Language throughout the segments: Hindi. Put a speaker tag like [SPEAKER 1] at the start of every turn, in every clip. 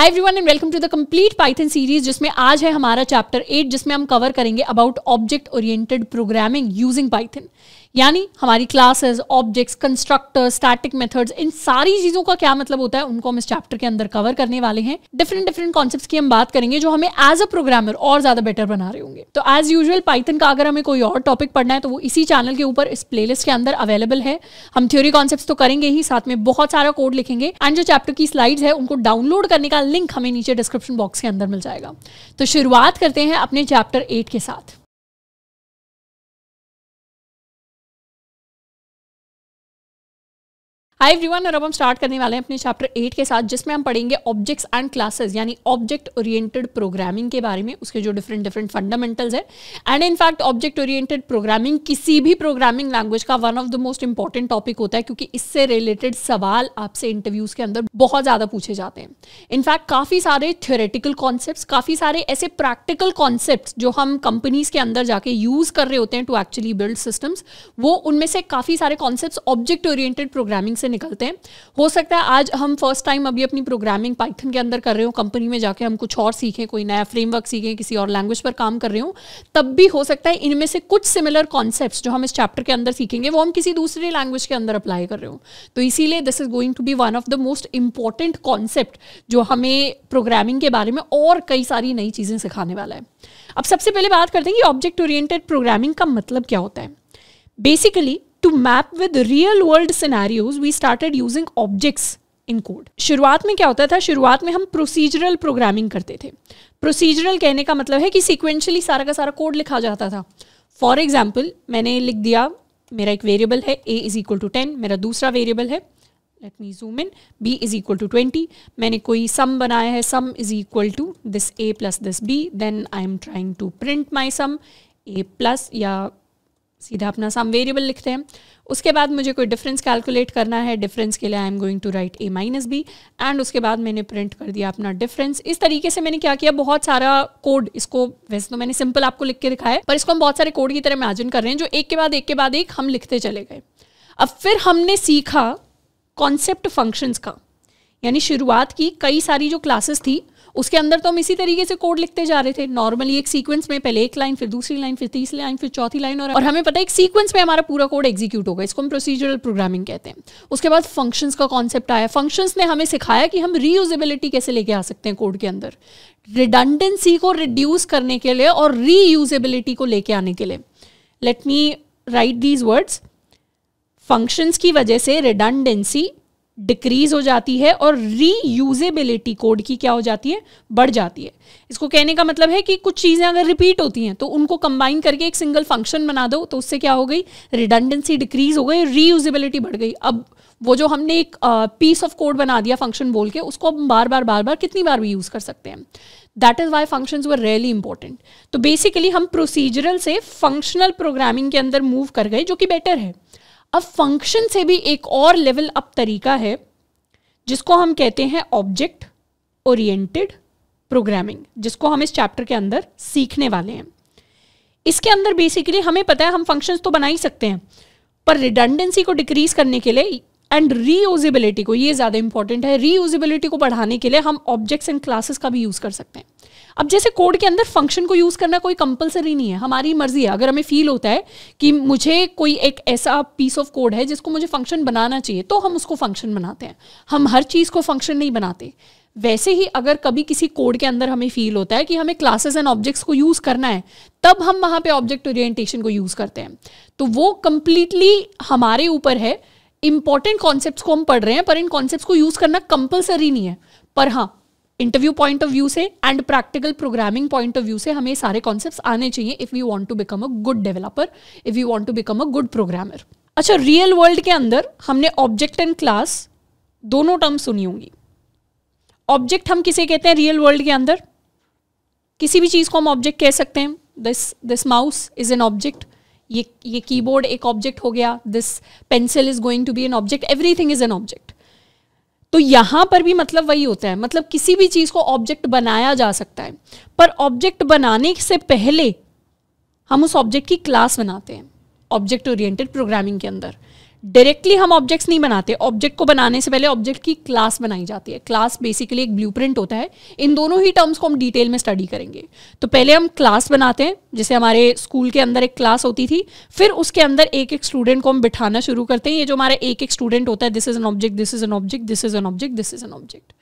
[SPEAKER 1] hi everyone and welcome to the complete Python series जिसमें आज है हमारा चैप्टर एट जिसमें हम कवर करेंगे about object oriented programming using Python यानी हमारी classes objects constructor static methods इन सारी चीज़ों का क्या मतलब होता है उनको हम इस चैप्टर के अंदर कवर करने वाले हैं डिफरेंट डिफरेंट कॉन्सेप्ट की हम बात करेंगे जो हमें एज अ प्रोग्रामर और ज़्यादा बेटर बना रहे होंगे तो एज यूजल पाइथन का अगर हमें कोई और टॉपिक पढ़ना है तो वो इसी चैनल के ऊपर इस प्ले के अंदर अवेलेबल है हम थ्योरी कॉन्सेप्ट तो करेंगे ही साथ में बहुत सारा कोड लिखेंगे एंड जो चैप्टर की स्लाइड्स है उनको डाउनलोड करने का लिंक हमें नीचे डिस्क्रिप्शन बॉक्स के अंदर मिल जाएगा तो शुरुआत करते हैं अपने चैप्टर एट के साथ एवरी एवरीवन और अब हम स्टार्ट करने वाले हैं अपने चैप्टर एट के साथ जिसमें हम पढ़ेंगे ऑब्जेक्ट्स एंड क्लासेस यानी ऑब्जेक्ट ओरिएंटेड प्रोग्रामिंग के बारे में उसके जो डिफरेंट डिफरेंट फंडामेंटल्स हैं and in fact object oriented programming किसी भी प्रोग्रामिंग लैंग्वेज का one of the most important topic होता है क्योंकि इससे रिलेटेड सवाल आपसे इंटरव्यूज के अंदर बहुत ज़्यादा पूछे जाते हैं इनफैक्ट काफ़ी सारे थियोरेटिकल कॉन्सेप्ट काफ़ी सारे ऐसे प्रैक्टिकल कॉन्सेप्ट जो हम कंपनीज के अंदर जाके यूज़ कर रहे होते हैं टू एक्चुअली बिल्ड सिस्टम्स वो उनमें से काफ़ी सारे कॉन्सेप्ट ऑब्जेक्ट ओरिएंटेड प्रोग्रामिंग से निकलते हैं हो सकता है आज हम फर्स्ट टाइम अभी अपनी प्रोग्रामिंग पाइथन के अंदर कर रहे हो कंपनी में जाके हम कुछ और सीखें कोई नया फ्रेमवर्क सीखें किसी और लैंग्वेज पर काम कर रहे हो तब भी हो सकता है इनमें से कुछ सिमिलर कॉन्सेप्ट जो हम इस चैप्टर के अंदर सीखेंगे वो हम किसी दूसरे लैंग्वेज के अंदर अप्लाई कर रहे हो तो इसीलिए this is going to be one of the most important concept जो हमें प्रोग्रामिंग के बारे में और कई सारी नई चीज़ें सिखाने वाला है अब सबसे पहले बात करते हैं कि ऑब्जेक्ट ओरिएंटेड प्रोग्रामिंग का मतलब क्या होता है basically to map with real world scenarios we started using objects in code शुरुआत में क्या होता था शुरुआत में हम प्रोसीजरल प्रोग्रामिंग करते थे प्रोसीजरल कहने का मतलब है कि सिक्वेंशली सारा का सारा कोड लिखा जाता था फॉर एग्जाम्पल मैंने लिख दिया मेरा एक वेरिएबल है A is equal to ten मेरा दूसरा वेरिएबल है let me zoom in B is equal to twenty मैंने कोई सम बनाया है sum is equal to this A plus this B then I am trying to print my sum A plus या सीधा अपना सम वेरिएबल लिखते हैं उसके बाद मुझे कोई डिफरेंस कैलकुलेट करना है डिफरेंस के लिए I am going to write A minus B and उसके बाद मैंने प्रिंट कर दिया अपना डिफरेंस इस तरीके से मैंने क्या किया बहुत सारा कोड इसको वैसे तो मैंने सिंपल आपको लिख के दिखाया पर इसको हम बहुत सारे कोड की तरह इमेजिन कर रहे हैं जो एक के बाद एक के बाद एक हम लिखते चले गए अब फिर हमने सीखा कॉन्सेप्ट फंक्शंस का यानी शुरुआत की कई सारी जो क्लासेस थी उसके अंदर तो हम इसी तरीके से कोड लिखते जा रहे थे नॉर्मली एक सीक्वेंस में पहले एक लाइन फिर दूसरी लाइन फिर तीसरी लाइन फिर चौथी लाइन और, हमें पता है एक सीक्वेंस में हमारा पूरा कोड एग्जीक्यूट होगा इसको हम प्रोसीजरल प्रोग्रामिंग कहते हैं उसके बाद फंक्शंस का कॉन्सेप्ट आया फंक्शंस ने हमें सिखाया कि हम रीयूजेबिलिटी कैसे लेके आ सकते हैं कोड के अंदर रिडंडेंसी को रिड्यूस करने के लिए और रीयूजेबिलिटी को लेके आने के लिए let me write these words functions की वजह से रिडंडेंसी डिक्रीज हो जाती है और रीयूजेबिलिटी कोड की क्या हो जाती है बढ़ जाती है इसको कहने का मतलब है कि कुछ चीज़ें अगर रिपीट होती हैं तो उनको कंबाइन करके एक सिंगल फंक्शन बना दो तो उससे क्या हो गई रिडंडेंसी डिक्रीज हो गई रीयूजेबिलिटी बढ़ गई अब वो जो हमने एक पीस ऑफ कोड बना दिया फंक्शन बोल के उसको हम बार बार बार बार कितनी बार भी यूज़ कर सकते हैं that is why functions were really important तो बेसिकली हम प्रोसीजरल से फंक्शनल प्रोग्रामिंग के अंदर मूव कर गए जो कि बेटर है अब फंक्शन से भी एक और लेवल अप तरीका है जिसको हम कहते हैं ऑब्जेक्ट ओरिएंटेड प्रोग्रामिंग जिसको हम इस चैप्टर के अंदर सीखने वाले हैं इसके अंदर बेसिकली हमें पता है हम फंक्शंस तो बना ही सकते हैं पर रिडंडेंसी को डिक्रीज करने के लिए एंड रीयूजिबिलिटी को ये ज़्यादा इंपॉर्टेंट है रीयूजिबिलिटी को बढ़ाने के लिए हम ऑब्जेक्ट्स एंड क्लासेस का भी यूज़ कर सकते हैं अब जैसे कोड के अंदर फंक्शन को यूज़ करना कोई कंपलसरी नहीं है हमारी मर्जी है अगर हमें फील होता है कि मुझे कोई एक ऐसा पीस ऑफ कोड है जिसको मुझे फंक्शन बनाना चाहिए तो हम उसको फंक्शन बनाते हैं हम हर चीज़ को फंक्शन नहीं बनाते वैसे ही अगर कभी किसी कोड के अंदर हमें फील होता है कि हमें क्लासेस एंड ऑब्जेक्ट्स को यूज़ करना है तब हम वहाँ पे ऑब्जेक्ट ओरिएंटेशन को यूज़ करते हैं तो वो कंप्लीटली हमारे ऊपर है इंपॉर्टेंट कॉन्सेप्ट को हम पढ़ रहे हैं पर इन कॉन्सेप्ट को यूज़ करना कंपलसरी नहीं है पर हाँ इंटरव्यू पॉइंट ऑफ व्यू से and practical programming point of view से हमें सारे कॉन्सेप्ट आने चाहिए if you want to become a good developer if you want to become a good programmer अच्छा रियल वर्ल्ड के अंदर हमने ऑब्जेक्ट एंड क्लास दोनों टर्म सुनी होंगी ऑब्जेक्ट हम किसे कहते हैं रियल वर्ल्ड के अंदर किसी भी चीज़ को हम ऑब्जेक्ट कह सकते हैं this this mouse is an object ये ये कीबोर्ड एक ऑब्जेक्ट हो गया this pencil is going to be an object everything is an object तो यहां पर भी मतलब वही होता है मतलब किसी भी चीज़ को ऑब्जेक्ट बनाया जा सकता है पर ऑब्जेक्ट बनाने से पहले हम उस ऑब्जेक्ट की क्लास बनाते हैं ऑब्जेक्ट ओरिएंटेड प्रोग्रामिंग के अंदर डायरेक्टली हम ऑब्जेक्ट्स नहीं बनाते ऑब्जेक्ट को बनाने से पहले ऑब्जेक्ट की क्लास बनाई जाती है क्लास बेसिकली एक ब्लू होता है इन दोनों ही टर्म्स को हम डिटेल में स्टडी करेंगे तो पहले हम क्लास बनाते हैं जैसे हमारे स्कूल के अंदर एक क्लास होती थी फिर उसके अंदर एक एक स्टूडेंट को हम बिठाना शुरू करते हैं ये जो हमारा एक एक स्टूडेंट होता है this is an object this is an object this is an object this is an object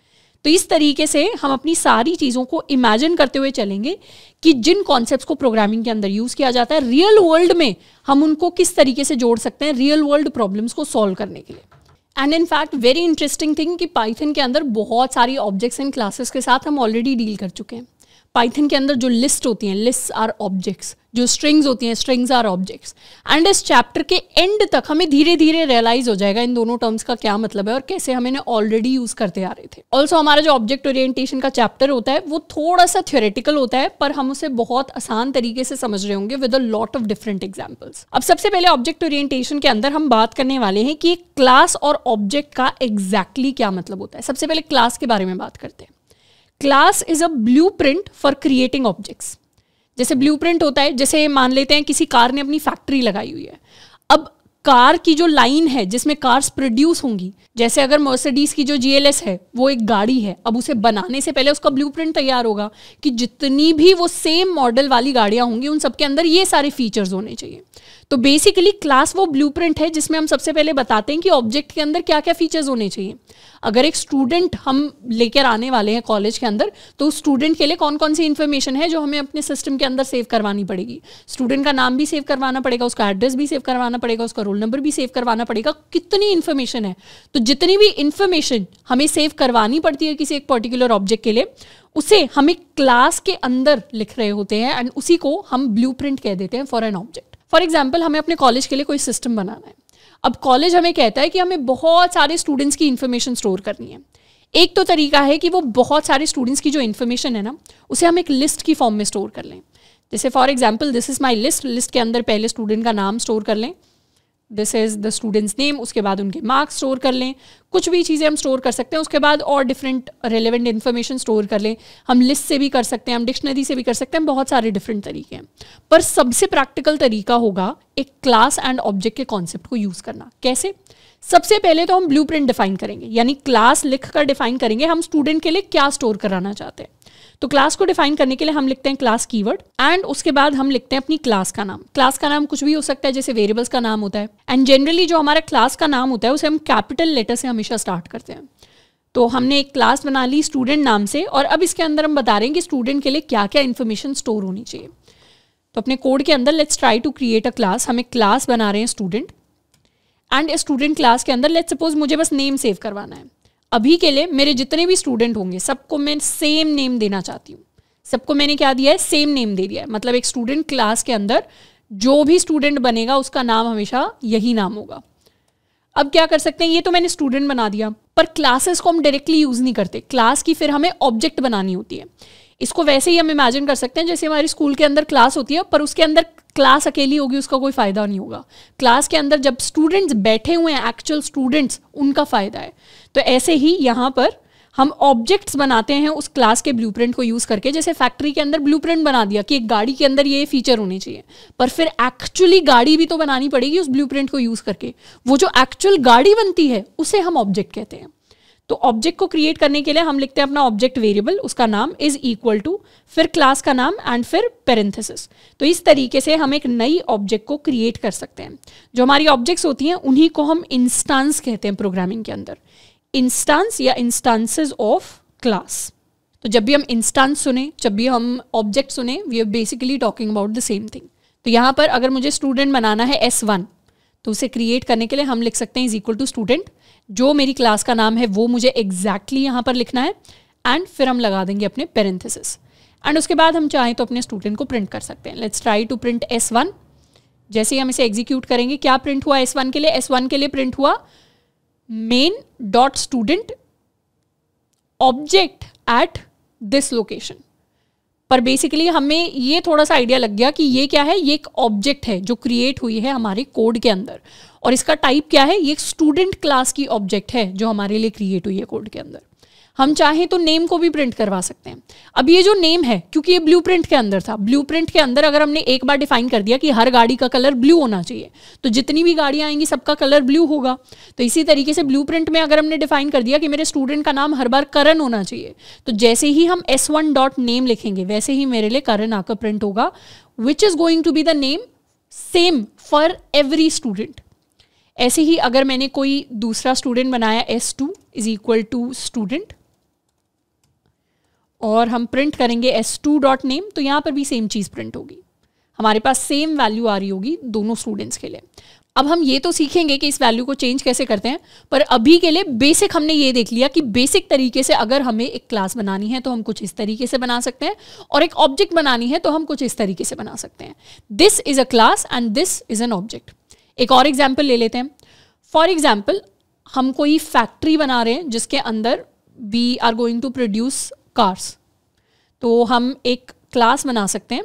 [SPEAKER 1] तो इस तरीके से हम अपनी सारी चीज़ों को इमेजिन करते हुए चलेंगे कि जिन कॉन्सेप्ट को प्रोग्रामिंग के अंदर यूज़ किया जाता है रियल वर्ल्ड में हम उनको किस तरीके से जोड़ सकते हैं रियल वर्ल्ड प्रॉब्लम्स को सॉल्व करने के लिए and in fact very interesting thing कि पाइथन के अंदर बहुत सारी ऑब्जेक्ट्स एंड क्लासेस के साथ हम ऑलरेडी डील कर चुके हैं पाइथन के अंदर जो लिस्ट होती हैं लिस्ट आर ऑब्जेक्ट्स जो स्ट्रिंग्स होती हैं स्ट्रिंग्स आर ऑब्जेक्ट्स एंड इस चैप्टर के एंड तक हमें धीरे धीरे रियलाइज हो जाएगा इन दोनों टर्म्स का क्या मतलब है और कैसे हम इन्हें ऑलरेडी यूज करते आ रहे थे ऑल्सो हमारा जो ऑब्जेक्ट ओरिएंटेशन का चैप्टर होता है वो थोड़ा सा थियोरेटिकल होता है पर हम उसे बहुत आसान तरीके से समझ रहे होंगे with a lot of different examples अब सबसे पहले ऑब्जेक्ट ओरिएंटेशन के अंदर हम बात करने वाले हैं कि क्लास और ऑब्जेक्ट का एग्जैक्टली exactly क्या मतलब होता है सबसे पहले क्लास के बारे में बात करते हैं class is a blueprint for creating objects जैसे ब्लू प्रिंट होता है जैसे मान लेते हैं किसी कार ने अपनी फैक्ट्री लगाई हुई है अब कार की जो लाइन है जिसमें कार्स प्रोड्यूस होंगी जैसे अगर मर्सिडीज की जो जीएलएस है वो एक गाड़ी है अब उसे बनाने से पहले उसका ब्लू तैयार होगा कि जितनी भी वो सेम मॉडल वाली गाड़ियां होंगी उन सबके अंदर ये सारे फीचर्स होने चाहिए तो बेसिकली क्लास वो ब्लू है जिसमें हम सबसे पहले बताते हैं कि ऑब्जेक्ट के अंदर क्या क्या फीचर्स होने चाहिए अगर एक स्टूडेंट हम लेकर आने वाले हैं कॉलेज के अंदर तो स्टूडेंट के लिए कौन कौन सी इन्फॉर्मेशन है जो हमें अपने सिस्टम के अंदर सेव करवानी पड़ेगी स्टूडेंट का नाम भी सेव करवाना पड़ेगा उसका एड्रेस भी सेव करवाना पड़ेगा उसका रोल नंबर भी सेव करवाना पड़ेगा कितनी इन्फॉर्मेशन है तो जितनी भी इंफॉर्मेशन हमें सेव करवानी पड़ती है किसी एक पर्टिकुलर ऑब्जेक्ट के लिए उसे हम एक क्लास के अंदर लिख रहे होते हैं एंड उसी को हम ब्लू कह देते हैं for an object for example हमें अपने कॉलेज के लिए कोई सिस्टम बनाना है अब कॉलेज हमें कहता है कि हमें बहुत सारे स्टूडेंट्स की इन्फॉर्मेशन स्टोर करनी है एक तो तरीका है कि वो बहुत सारे स्टूडेंट्स की जो इन्फॉर्मेशन है ना उसे हम एक लिस्ट की फॉर्म में स्टोर कर लें जैसे for example this is my list list के अंदर पहले स्टूडेंट का नाम स्टोर कर लें this is the students name उसके बाद उनके मार्क्स स्टोर कर लें कुछ भी चीज़ें हम स्टोर कर सकते हैं उसके बाद और डिफरेंट रेलिवेंट इन्फॉर्मेशन स्टोर कर लें हम लिस्ट से भी कर सकते हैं हम डिक्शनरी से भी कर सकते हैं बहुत सारे डिफरेंट तरीके हैं पर सबसे प्रैक्टिकल तरीका होगा एक क्लास एंड ऑब्जेक्ट के कॉन्सेप्ट को यूज़ करना कैसे सबसे पहले तो हम ब्लू डिफाइन करेंगे यानी क्लास लिख कर डिफाइन करेंगे हम स्टूडेंट के लिए क्या स्टोर कराना चाहते हैं तो क्लास को डिफाइन करने के लिए हम लिखते हैं क्लास कीवर्ड एंड उसके बाद हम लिखते हैं अपनी क्लास का नाम क्लास का नाम कुछ भी हो सकता है जैसे वेरिएबल्स का नाम होता है एंड जनरली जो हमारा क्लास का नाम होता है उसे हम कैपिटल लेटर से हमेशा स्टार्ट करते हैं तो हमने एक क्लास बना ली स्टूडेंट नाम से और अब इसके अंदर हम बता रहे हैं कि स्टूडेंट के लिए क्या क्या इन्फॉर्मेशन स्टोर होनी चाहिए तो अपने कोड के अंदर let's try to create a class हम एक क्लास बना रहे हैं स्टूडेंट एंड स्टूडेंट क्लास के अंदर लेट्स सपोज मुझे बस नेम सेव करवाना है अभी के लिए मेरे जितने भी स्टूडेंट होंगे सबको मैं सेम नेम देना चाहती हूँ सबको मैंने क्या दिया है सेम नेम दे दिया है मतलब एक स्टूडेंट क्लास के अंदर जो भी स्टूडेंट बनेगा उसका नाम हमेशा यही नाम होगा अब क्या कर सकते हैं ये तो मैंने स्टूडेंट बना दिया पर क्लासेस को हम डायरेक्टली यूज़ नहीं करते क्लास की फिर हमें ऑब्जेक्ट बनानी होती है इसको वैसे ही हम इमेजिन कर सकते हैं जैसे हमारे स्कूल के अंदर क्लास होती है पर उसके अंदर क्लास अकेली होगी उसका कोई फ़ायदा नहीं होगा क्लास के अंदर जब स्टूडेंट्स बैठे हुए हैं एक्चुअल स्टूडेंट्स उनका फ़ायदा है तो ऐसे ही यहाँ पर हम ऑब्जेक्ट्स बनाते हैं उस क्लास के ब्लूप्रिंट को यूज़ करके जैसे फैक्ट्री के अंदर ब्लूप्रिंट बना दिया कि एक गाड़ी के अंदर ये फीचर होने चाहिए पर फिर एक्चुअली गाड़ी भी तो बनानी पड़ेगी उस ब्लूप्रिंट को यूज़ करके वो जो एक्चुअल गाड़ी बनती है उसे हम ऑब्जेक्ट कहते हैं तो ऑब्जेक्ट को क्रिएट करने के लिए हम लिखते हैं अपना ऑब्जेक्ट वेरिएबल उसका नाम इज इक्वल टू फिर क्लास का नाम एंड फिर पेरेंथेसिस तो इस तरीके से हम एक नई ऑब्जेक्ट को क्रिएट कर सकते हैं जो हमारी ऑब्जेक्ट्स होती हैं उन्हीं को हम इंस्टांस कहते हैं प्रोग्रामिंग के अंदर इंस्टांस या इंस्टांसिस ऑफ क्लास तो जब भी हम इंस्टांस सुने जब भी हम ऑब्जेक्ट सुने we are basically talking about the same thing तो यहाँ पर अगर मुझे स्टूडेंट बनाना है एस वन तो उसे क्रिएट करने के लिए हम लिख सकते हैं इज इक्वल टू स्टूडेंट जो मेरी क्लास का नाम है वो मुझे एग्जैक्टली exactly यहाँ पर लिखना है एंड फिर हम लगा देंगे अपने पेरेंथिस एंड उसके बाद हम चाहें तो अपने स्टूडेंट को प्रिंट कर सकते हैं let's try to print S one जैसे ही हम इसे एग्जीक्यूट करेंगे क्या प्रिंट हुआ एस वन के लिए एस वन के लिए प्रिंट हुआ main dot student object at this location पर बेसिकली हमें ये थोड़ा सा आइडिया लग गया कि ये क्या है ये एक ऑब्जेक्ट है जो क्रिएट हुई है हमारे कोड के अंदर और इसका टाइप क्या है ये स्टूडेंट क्लास की ऑब्जेक्ट है जो हमारे लिए क्रिएट हुई है कोड के अंदर हम चाहें तो नेम को भी प्रिंट करवा सकते हैं अब ये जो नेम है क्योंकि ये ब्लू के अंदर था ब्लू के अंदर अगर हमने एक बार डिफाइन कर दिया कि हर गाड़ी का कलर ब्लू होना चाहिए तो जितनी भी गाड़ियाँ आएंगी सबका कलर ब्लू होगा तो इसी तरीके से ब्लू में अगर हमने डिफाइन कर दिया कि मेरे स्टूडेंट का नाम हर बार करण होना चाहिए तो जैसे ही हम एस वन डॉट नेम लिखेंगे वैसे ही मेरे लिए करण आकर प्रिंट होगा which is going to be the name same for every student ऐसे ही अगर मैंने कोई दूसरा स्टूडेंट बनाया S two is equal to student और हम प्रिंट करेंगे एस टू डॉट नेम तो यहाँ पर भी सेम चीज़ प्रिंट होगी हमारे पास सेम वैल्यू आ रही होगी दोनों स्टूडेंट्स के लिए अब हम ये तो सीखेंगे कि इस वैल्यू को चेंज कैसे करते हैं पर अभी के लिए बेसिक हमने ये देख लिया कि बेसिक तरीके से अगर हमें एक क्लास बनानी है तो हम कुछ इस तरीके से बना सकते हैं और एक ऑब्जेक्ट बनानी है तो हम कुछ इस तरीके से बना सकते हैं this is a class and this is an object एक और एग्जाम्पल ले लेते हैं फॉर एग्जाम्पल हम कोई फैक्ट्री बना रहे हैं जिसके अंदर we are going to produce cars तो हम एक क्लास बना सकते हैं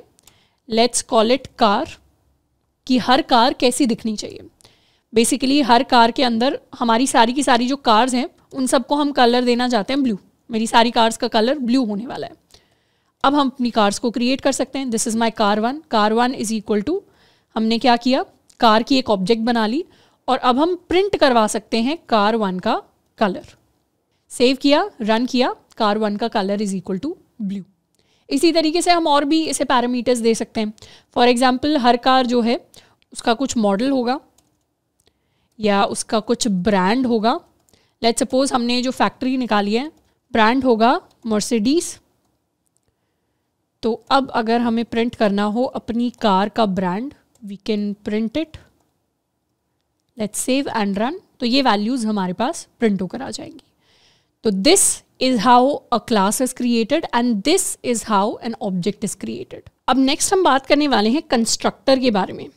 [SPEAKER 1] लेट्स कॉल इट कार कि हर कार कैसी दिखनी चाहिए बेसिकली हर कार के अंदर हमारी सारी की सारी जो कार्स हैं उन सबको हम कलर देना चाहते हैं ब्लू मेरी सारी कार्स का कलर ब्लू होने वाला है अब हम अपनी कार्स को क्रिएट कर सकते हैं this is my car one car one is equal to हमने क्या किया कार की एक ऑब्जेक्ट बना ली और अब हम प्रिंट करवा सकते हैं कार वन का कलर सेव किया रन किया कार वन का colour is equal to blue इसी तरीके से हम और भी इसे पैरामीटर्स दे सकते हैं फॉर एग्जाम्पल हर कार जो है उसका कुछ मॉडल होगा या उसका कुछ ब्रांड होगा लेट सपोज हमने जो फैक्ट्री निकाली है ब्रांड होगा मर्सिडीज तो अब अगर हमें प्रिंट करना हो अपनी कार का brand we can print it let's save and run तो ये वैल्यूज़ हमारे पास प्रिंट होकर आ जाएंगी तो this is how a class is created and this is how an object is created अब नेक्स्ट हम बात करने वाले हैं कंस्ट्रक्टर के बारे में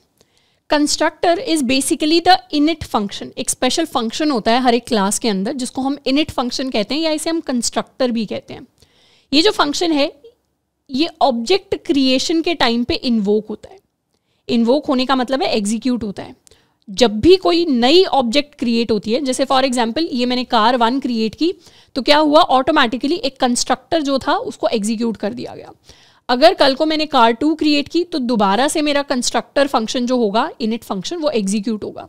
[SPEAKER 1] constructor is basically the init function एक स्पेशल फंक्शन होता है हर एक क्लास के अंदर जिसको हम इनिट फंक्शन कहते हैं या इसे हम कंस्ट्रक्टर भी कहते हैं ये जो फंक्शन है ये ऑब्जेक्ट क्रिएशन के टाइम पे इन्वोक होता है इन्वोक होने का मतलब है एग्जीक्यूट होता है जब भी कोई नई ऑब्जेक्ट क्रिएट होती है जैसे फॉर एग्जाम्पल ये मैंने कार वन क्रिएट की तो क्या हुआ ऑटोमेटिकली एक कंस्ट्रक्टर जो था उसको एग्जीक्यूट कर दिया गया अगर कल को मैंने कार टू क्रिएट की तो दोबारा से मेरा कंस्ट्रक्टर फंक्शन जो होगा इनिट फंक्शन वो एग्जीक्यूट होगा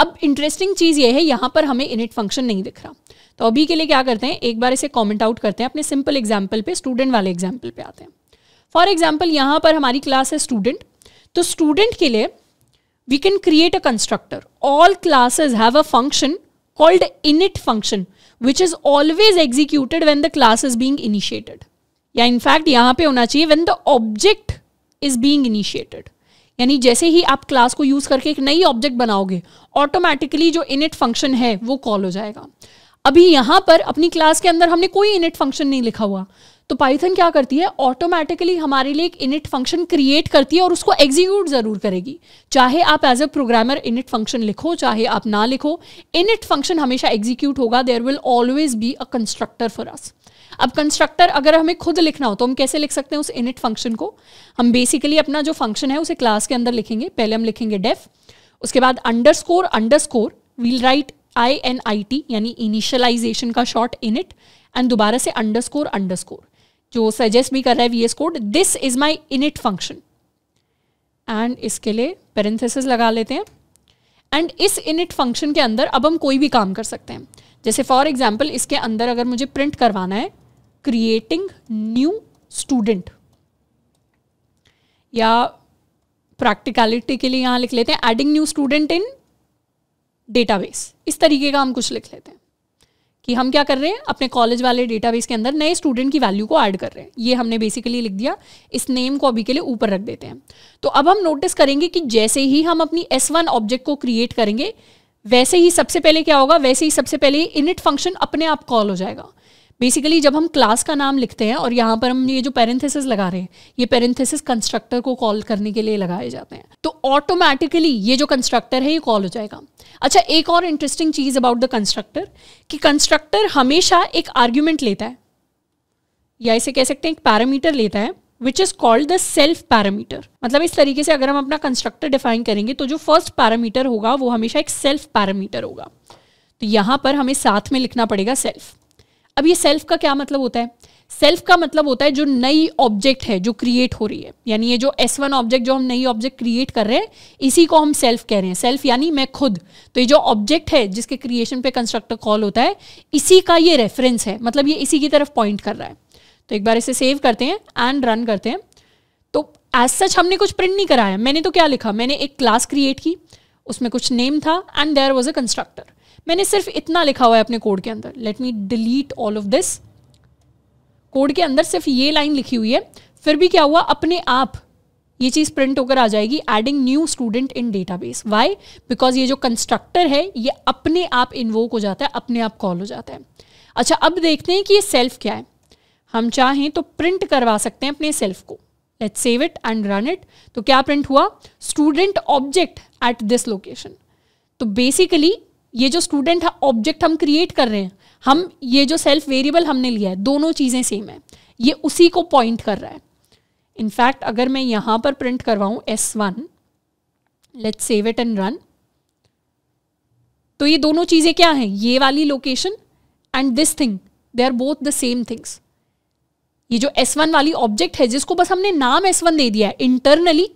[SPEAKER 1] अब इंटरेस्टिंग चीज़ ये है यहाँ पर हमें इनिट फंक्शन नहीं दिख रहा तो अभी के लिए क्या करते हैं एक बार इसे कॉमेंट आउट करते हैं अपने सिंपल एग्जाम्पल पे स्टूडेंट वाले एग्जाम्पल पे आते हैं फॉर एग्जाम्पल यहाँ पर हमारी क्लास है स्टूडेंट तो स्टूडेंट के लिए we can create a constructor all classes have a function called init function which is always executed when the class is being initiated या इनफैक्ट यहाँ पे होना चाहिए when the object is being initiated यानी जैसे ही आप क्लास को यूज करके एक नई ऑब्जेक्ट बनाओगे ऑटोमेटिकली जो इनिट फंक्शन है वो कॉल हो जाएगा अभी यहां पर अपनी क्लास के अंदर हमने कोई इनिट फंक्शन नहीं लिखा हुआ तो पाइथन क्या करती है ऑटोमेटिकली हमारे लिए एक इनिट फंक्शन क्रिएट करती है और उसको एग्जीक्यूट ज़रूर करेगी चाहे आप as a programmer init function लिखो चाहे आप ना लिखो इनिट फंक्शन हमेशा एग्जीक्यूट होगा there will always be a constructor for us अब कंस्ट्रक्टर अगर हमें खुद लिखना हो तो हम कैसे लिख सकते हैं उस इनिट फंक्शन को हम बेसिकली अपना जो फंक्शन है उसे क्लास के अंदर लिखेंगे पहले हम लिखेंगे डेफ उसके बाद underscore underscore we'll write I N I T यानी इनिशियलाइजेशन का शॉर्ट इनिट एंड दोबारा से अंडर स्कोर अंडर स्कोर जो सजेस्ट भी कर रहा है V S code this is my init function and इसके लिए पेरेंथेसिस लगा लेते हैं एंड इस इनिट फंक्शन के अंदर अब हम कोई भी काम कर सकते हैं जैसे फॉर एग्जाम्पल इसके अंदर अगर मुझे प्रिंट करवाना है क्रिएटिंग न्यू स्टूडेंट या प्रैक्टिकलिटी के लिए यहाँ लिख लेते हैं adding new student in database इस तरीके का हम कुछ लिख लेते हैं कि हम क्या कर रहे हैं अपने कॉलेज वाले डेटाबेस के अंदर नए स्टूडेंट की वैल्यू को ऐड कर रहे हैं ये हमने बेसिकली लिख दिया इस नेम को अभी के लिए ऊपर रख देते हैं तो अब हम नोटिस करेंगे कि जैसे ही हम अपनी एस वन ऑब्जेक्ट को क्रिएट करेंगे वैसे ही सबसे पहले क्या होगा वैसे ही सबसे पहले इनिट फंक्शन अपने आप कॉल हो जाएगा बेसिकली जब हम क्लास का नाम लिखते हैं और यहाँ पर हम ये जो पेरेंथेसिस लगा रहे हैं ये पेरेंथेसिस कंस्ट्रक्टर को कॉल करने के लिए लगाए जाते हैं तो ऑटोमेटिकली ये जो कंस्ट्रक्टर है ये कॉल हो जाएगा अच्छा एक और इंटरेस्टिंग चीज़ अबाउट द कंस्ट्रक्टर कि कंस्ट्रक्टर हमेशा एक आर्ग्यूमेंट लेता है या इसे कह सकते हैं एक पैरामीटर लेता है which is called the self parameter मतलब इस तरीके से अगर हम अपना कंस्ट्रक्टर डिफाइन करेंगे तो जो फर्स्ट पैरामीटर होगा वो हमेशा एक सेल्फ पैरामीटर होगा तो यहां पर हमें साथ में लिखना पड़ेगा सेल्फ अब ये सेल्फ का क्या मतलब होता है सेल्फ का मतलब होता है जो नई ऑब्जेक्ट है जो क्रिएट हो रही है यानी ये जो एस वन ऑब्जेक्ट जो हम नई ऑब्जेक्ट क्रिएट कर रहे हैं इसी को हम सेल्फ कह रहे हैं सेल्फ यानी मैं खुद तो ये जो ऑब्जेक्ट है जिसके क्रिएशन पे कंस्ट्रक्टर कॉल होता है इसी का ये रेफरेंस है मतलब ये इसी की तरफ पॉइंट कर रहा है तो एक बार इसे सेव करते हैं एंड रन करते हैं तो एज सच हमने कुछ प्रिंट नहीं कराया मैंने तो क्या लिखा मैंने एक क्लास क्रिएट की उसमें कुछ नेम था and there was a constructor मैंने सिर्फ इतना लिखा हुआ है अपने कोड के अंदर let me delete all of this code के अंदर सिर्फ ये लाइन लिखी हुई है फिर भी क्या हुआ अपने आप ये चीज प्रिंट होकर आ जाएगी adding new student in database why because ये जो कंस्ट्रक्टर है ये अपने आप इन्वोक हो जाता है अपने आप कॉल हो जाता है अच्छा अब देखते हैं कि ये सेल्फ क्या है हम चाहें तो प्रिंट करवा सकते हैं अपने सेल्फ को let save it and run it तो क्या प्रिंट हुआ student object at this location तो बेसिकली ये जो स्टूडेंट ऑब्जेक्ट हम क्रिएट कर रहे हैं हम ये जो सेल्फ वेरिएबल हमने लिया है दोनों चीज़ें सेम है ये उसी को पॉइंट कर रहा है इनफैक्ट अगर मैं यहां पर प्रिंट करवाऊं S one let save it and run तो ये दोनों चीज़ें क्या हैं ये वाली location and this thing they are both the same things ये जो एस वन वाली ऑब्जेक्ट है जिसको बस हमने नाम एस वन दे दिया है इंटरनली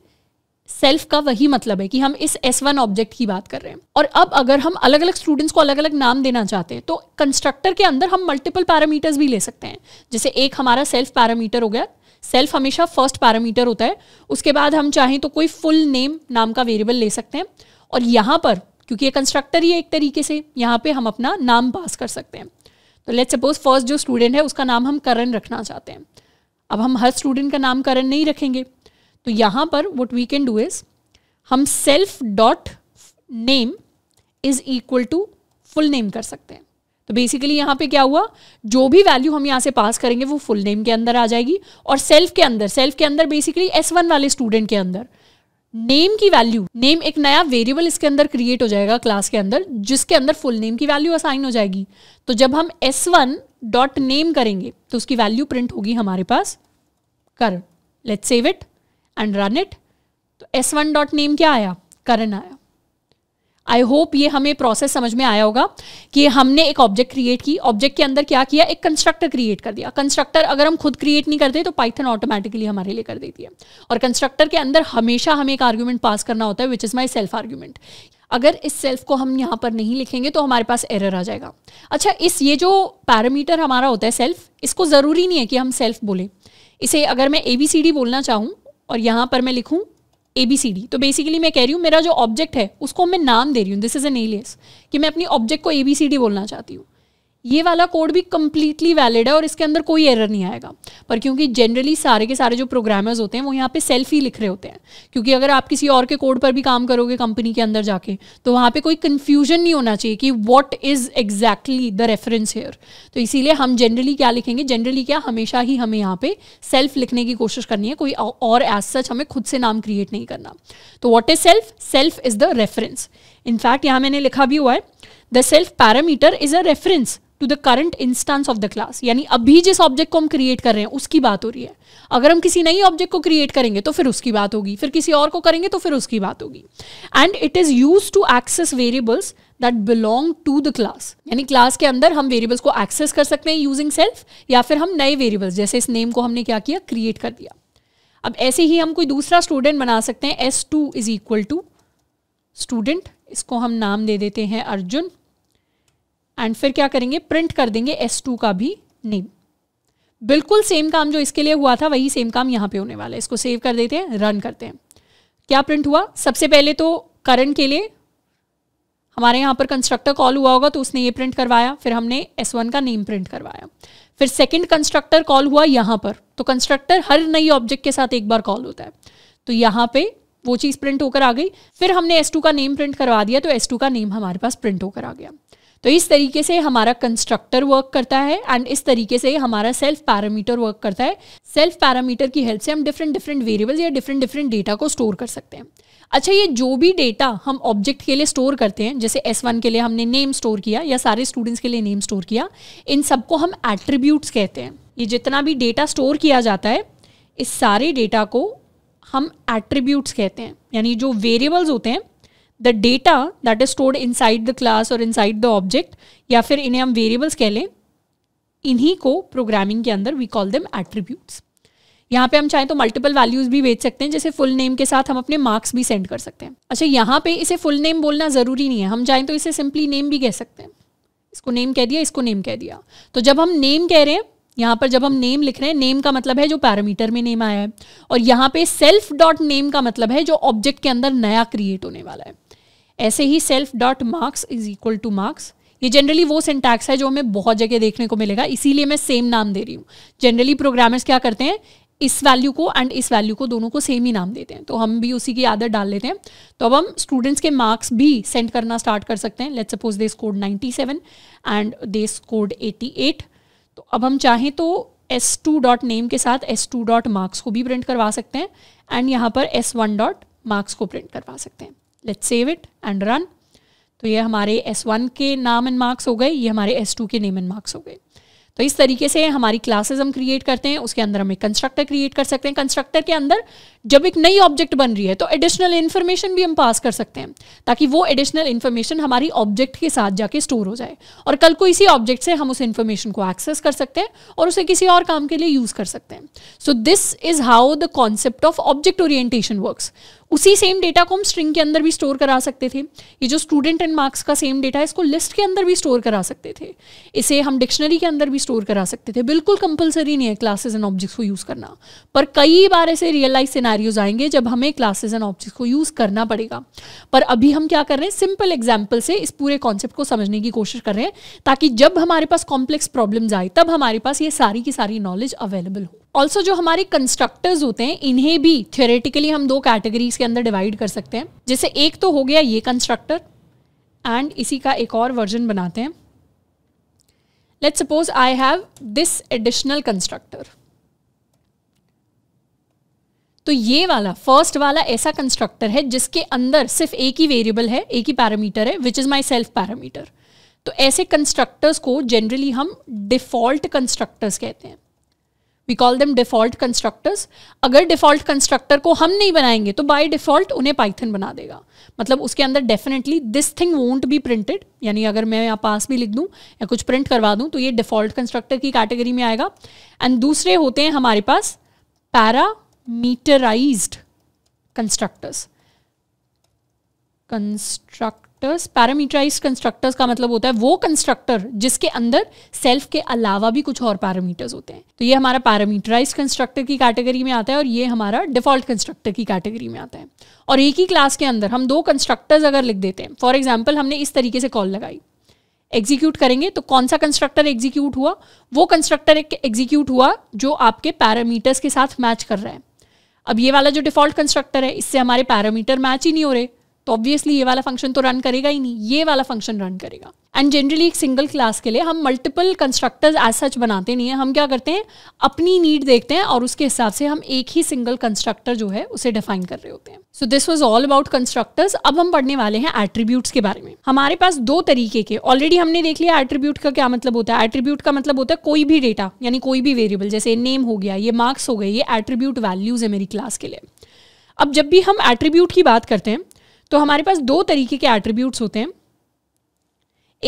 [SPEAKER 1] सेल्फ का वही मतलब है कि हम इस एस वन ऑब्जेक्ट की बात कर रहे हैं और अब अगर हम अलग अलग स्टूडेंट्स को अलग अलग नाम देना चाहते हैं तो कंस्ट्रक्टर के अंदर हम मल्टीपल पैरामीटर्स भी ले सकते हैं जैसे एक हमारा सेल्फ पैरामीटर हो गया सेल्फ हमेशा फर्स्ट पैरामीटर होता है उसके बाद हम चाहें तो कोई फुल नेम नाम का वेरिएबल ले सकते हैं और यहाँ पर क्योंकि ये कंस्ट्रक्टर ही एक तरीके से यहाँ पे हम अपना नाम पास कर सकते हैं तो लेट सपोज फर्स्ट जो स्टूडेंट है उसका नाम हम करण रखना चाहते हैं अब हम हर स्टूडेंट का नाम करण नहीं रखेंगे तो यहां पर what we can do is हम self dot name is equal to full name कर सकते हैं तो बेसिकली यहां पे क्या हुआ जो भी वैल्यू हम यहां से पास करेंगे वो फुल नेम के अंदर आ जाएगी और सेल्फ के अंदर सेल्फ के अंदर बेसिकली एस वन वाले स्टूडेंट के अंदर नेम की वैल्यू नेम एक नया वेरिएबल इसके अंदर क्रिएट हो जाएगा क्लास के अंदर जिसके अंदर फुल नेम की वैल्यू असाइन हो जाएगी तो जब हम एस वन डॉट नेम करेंगे तो उसकी वैल्यू प्रिंट होगी हमारे पास कर let's save it and run it तो एस वन डॉट नेम क्या आया करण आया आई होप ये हमें प्रोसेस समझ में आया होगा कि हमने एक ऑब्जेक्ट क्रिएट की ऑब्जेक्ट के अंदर क्या किया एक कंस्ट्रक्टर क्रिएट कर दिया कंस्ट्रक्टर अगर हम खुद क्रिएट नहीं करते तो पाइथन ऑटोमेटिकली हमारे लिए कर देती है और कंस्ट्रक्टर के अंदर हमेशा हमें एक आर्ग्यूमेंट पास करना होता है which is my self argument अगर इस सेल्फ को हम यहाँ पर नहीं लिखेंगे तो हमारे पास एरर आ जाएगा अच्छा इस ये जो पैरामीटर हमारा होता है सेल्फ इसको ज़रूरी नहीं है कि हम सेल्फ बोलें इसे अगर मैं ए बी सी डी बोलना चाहूँ और यहाँ पर मैं लिखूँ ए बी सी डी तो बेसिकली मैं कह रही हूँ मेरा जो ऑब्जेक्ट है उसको मैं नाम दे रही हूँ दिस इज़ एन एलियस कि मैं अपनी ऑब्जेक्ट को ए बी सी डी बोलना चाहती हूँ ये वाला कोड भी कम्प्लीटली वैलिड है और इसके अंदर कोई एरर नहीं आएगा पर क्योंकि जनरली सारे के सारे जो प्रोग्रामर्स होते हैं वो यहाँ पे सेल्फ ही लिख रहे होते हैं क्योंकि अगर आप किसी और के कोड पर भी काम करोगे कंपनी के अंदर जाके तो वहाँ पे कोई कन्फ्यूजन नहीं होना चाहिए कि what is exactly the reference here तो इसीलिए हम जनरली क्या लिखेंगे जनरली क्या हमेशा ही हमें यहाँ पे सेल्फ लिखने की कोशिश करनी है कोई और एज सच हमें खुद से नाम क्रिएट नहीं करना तो what is self self is the reference in fact यहाँ मैंने लिखा भी हुआ है the self parameter is a reference to the current instance of the class यानी अभी जिस ऑब्जेक्ट को हम क्रिएट कर रहे हैं उसकी बात हो रही है अगर हम किसी नई ऑब्जेक्ट को क्रिएट करेंगे तो फिर उसकी बात होगी फिर किसी और को करेंगे तो फिर उसकी बात होगी and it is use to access variables that belong to the class यानी क्लास के अंदर हम वेरिएबल्स को एक्सेस कर सकते हैं यूजिंग सेल्फ या फिर हम नए वेरिएबल्स जैसे इस नेम को हमने क्या किया क्रिएट कर दिया अब ऐसे ही हम कोई दूसरा स्टूडेंट बना सकते हैं S two is equal to student इसको हम नाम दे देते हैं अर्जुन एंड फिर क्या करेंगे प्रिंट कर देंगे एस टू का भी नेम बिल्कुल सेम काम जो इसके लिए हुआ था वही सेम काम यहाँ पे होने वाला है इसको सेव कर देते हैं रन करते हैं क्या प्रिंट हुआ सबसे पहले तो करंट के लिए हमारे यहाँ पर कंस्ट्रक्टर कॉल हुआ होगा तो उसने ये प्रिंट करवाया फिर हमने एस वन का नेम प्रिंट करवाया फिर सेकंड कंस्ट्रक्टर कॉल हुआ यहाँ पर तो कंस्ट्रक्टर हर नई ऑब्जेक्ट के साथ एक बार कॉल होता है तो यहाँ पे वो चीज़ प्रिंट होकर आ गई फिर हमने एस टू का नेम प्रिंट करवा दिया तो एस टू का नेम हमारे पास प्रिंट होकर आ गया तो इस तरीके से हमारा कंस्ट्रक्टर वर्क करता है एंड इस तरीके से हमारा सेल्फ पैरामीटर वर्क करता है सेल्फ पैरामीटर की हेल्प से हम डिफरेंट डिफरेंट वेरिएबल्स या डिफरेंट डिफरेंट डेटा को स्टोर कर सकते हैं अच्छा ये जो भी डेटा हम ऑब्जेक्ट के लिए स्टोर करते हैं जैसे एस वन के लिए हमने नेम स्टोर किया या सारे स्टूडेंट्स के लिए नेम स्टोर किया इन सबको हम एट्रीब्यूट्स कहते हैं ये जितना भी डेटा स्टोर किया जाता है इस सारे डेटा को हम एट्रीब्यूट्स कहते हैं यानी जो वेरिएबल्स होते हैं the data that is stored inside the class और इन साइड द ऑब्जेक्ट या फिर इन्हें हम वेरिएबल्स कह लें इन्हीं को प्रोग्रामिंग के अंदर वी कॉल देम एट्रीब्यूट्स यहाँ पे हम चाहें तो मल्टीपल वैल्यूज भी भेज सकते हैं जैसे फुल नेम के साथ हम अपने मार्क्स भी सेंड कर सकते हैं अच्छा यहाँ पे इसे फुल नेम बोलना ज़रूरी नहीं है हम चाहें तो इसे सिंपली नेम भी कह सकते हैं इसको नेम कह दिया इसको नेम कह दिया तो जब हम नेम कह रहे हैं यहाँ पर जब हम नेम लिख रहे हैं नेम का मतलब है जो पैरामीटर में नेम आया है और यहाँ पे सेल्फ डॉट नेम का मतलब है जो ऑब्जेक्ट के अंदर नया क्रिएट होने वाला है ऐसे ही self dot marks is equal to marks ये जनरली वो सिंटैक्स है जो हमें बहुत जगह देखने को मिलेगा इसीलिए मैं सेम नाम दे रही हूँ जनरली प्रोग्रामर्स क्या करते हैं इस वैल्यू को एंड इस वैल्यू को दोनों को सेम ही नाम देते हैं तो हम भी उसी की आदत डाल लेते हैं तो अब हम स्टूडेंट्स के मार्क्स भी सेंड करना स्टार्ट कर सकते हैं let's suppose they scored 97 and they scored eighty तो अब हम चाहें तो एस टू डॉट नेम के साथ एस टू डॉट मार्क्स को भी प्रिंट करवा सकते हैं एंड यहाँ पर एस वन डॉट मार्क्स को प्रिंट करवा सकते हैं let's save it and run तो ये हमारे एस वन के नाम एंड मार्क्स हो गए ये हमारे एस टू के नेम एंड मार्क्स हो गए तो इस तरीके से हमारी क्लासेस हम क्रिएट करते हैं उसके अंदर हम एक कंस्ट्रक्टर क्रिएट कर सकते हैं कंस्ट्रक्टर के अंदर जब एक नई ऑब्जेक्ट बन रही है तो एडिशनल इन्फॉर्मेशन भी हम पास कर सकते हैं ताकि वो एडिशनल इन्फॉर्मेशन हमारी ऑब्जेक्ट के साथ जाके स्टोर हो जाए और कल को इसी ऑब्जेक्ट से हम उस इन्फॉर्मेशन को एक्सेस कर सकते हैं और उसे किसी और काम के लिए यूज़ कर सकते हैं so this is how the concept of object orientation works उसी सेम डेटा को हम स्ट्रिंग के अंदर भी स्टोर करा सकते थे ये जो स्टूडेंट एंड मार्क्स का सेम डेटा है इसको लिस्ट के अंदर भी स्टोर करा सकते थे इसे हम डिक्शनरी के अंदर भी स्टोर करा सकते थे बिल्कुल कंपलसरी नहीं है क्लासेज एंड ऑब्जेक्ट्स को यूज़ करना पर कई बार ऐसे रियल लाइफ सिनारियोज आएंगे जब हमें क्लासेज एंड ऑब्जेक्ट्स को यूज़ करना पड़ेगा पर अभी हम क्या कर रहे हैं सिंपल एग्जाम्पल से इस पूरे कॉन्सेप्ट को समझने की कोशिश कर रहे हैं ताकि जब हमारे पास कॉम्प्लेक्स प्रॉब्लम्स आए तब हमारे पास ये सारी की सारी नॉलेज अवेलेबल हो ऑल्सो जो हमारे कंस्ट्रक्टर्स होते हैं इन्हें भी थियोरेटिकली हम दो कैटेगरीज के अंदर डिवाइड कर सकते हैं जैसे एक तो हो गया ये कंस्ट्रक्टर एंड इसी का एक और वर्जन बनाते हैं let suppose I have this additional constructor तो ये वाला फर्स्ट वाला ऐसा कंस्ट्रक्टर है जिसके अंदर सिर्फ एक ही वेरिएबल है एक ही पैरामीटर है which is my self parameter तो ऐसे कंस्ट्रक्टर्स को जनरली हम डिफॉल्ट कंस्ट्रक्टर्स कहते हैं we call them default constructors अगर डिफॉल्ट कंस्ट्रक्टर को हम नहीं बनाएंगे तो बाय डिफॉल्ट उन्हें पाइथन बना देगा मतलब उसके अंदर definitely this thing won't be printed यानी अगर मैं यहाँ पास भी लिख दूँ या कुछ प्रिंट करवा दूँ तो ये डिफॉल्ट कंस्ट्रक्टर की कैटेगरी में आएगा एंड दूसरे होते हैं हमारे पास मीटराइज constructors construct constructors parameterize constructors का मतलब होता है वो कंस्ट्रक्टर जिसके अंदर सेल्फ के अलावा भी कुछ और पैरामीटर्स होते हैं तो ये हमारा पैरामीटराइज कंस्ट्रक्टर की कैटेगरी में आता है और ये हमारा डिफॉल्ट कंस्ट्रक्टर की कैटेगरी में आता है और एक ही क्लास के अंदर हम दो कंस्ट्रक्टर्स अगर लिख देते हैं फॉर एग्जाम्पल हमने इस तरीके से कॉल लगाई एग्जीक्यूट करेंगे तो कौन सा कंस्ट्रक्टर एग्जीक्यूट हुआ वो कंस्ट्रक्टर एक एग्जीक्यूट हुआ जो आपके पैरामीटर्स के साथ मैच कर रहा है अब ये वाला जो डिफॉल्ट कंस्ट्रक्टर है इससे हमारे पैरामीटर मैच ही नहीं हो रहे तो ऑब्वियसली ये वाला फंक्शन तो रन करेगा ही नहीं ये वाला फंक्शन रन करेगा एंड जनरली एक सिंगल क्लास के लिए हम मल्टीपल कंस्ट्रक्टर्स एज सच बनाते नहीं हैं हम क्या करते हैं अपनी नीड देखते हैं और उसके हिसाब से हम एक ही सिंगल कंस्ट्रक्टर जो है उसे डिफाइन कर रहे होते हैं so this was all about constructors अब हम पढ़ने वाले हैं एट्रीब्यूट्स के बारे में हमारे पास दो तरीके के ऑलरेडी हमने देख लिया एट्रीब्यूट का क्या मतलब होता है एट्रीब्यूट का मतलब होता है कोई भी डेटा यानी कोई भी वेरिएबल जैसे नेम हो गया ये मार्क्स हो गए ये एट्रीब्यूट वैल्यूज है मेरी क्लास के लिए अब जब भी हम एट्रीब्यूट की बात करते हैं तो हमारे पास दो तरीके के एट्रीब्यूट्स होते हैं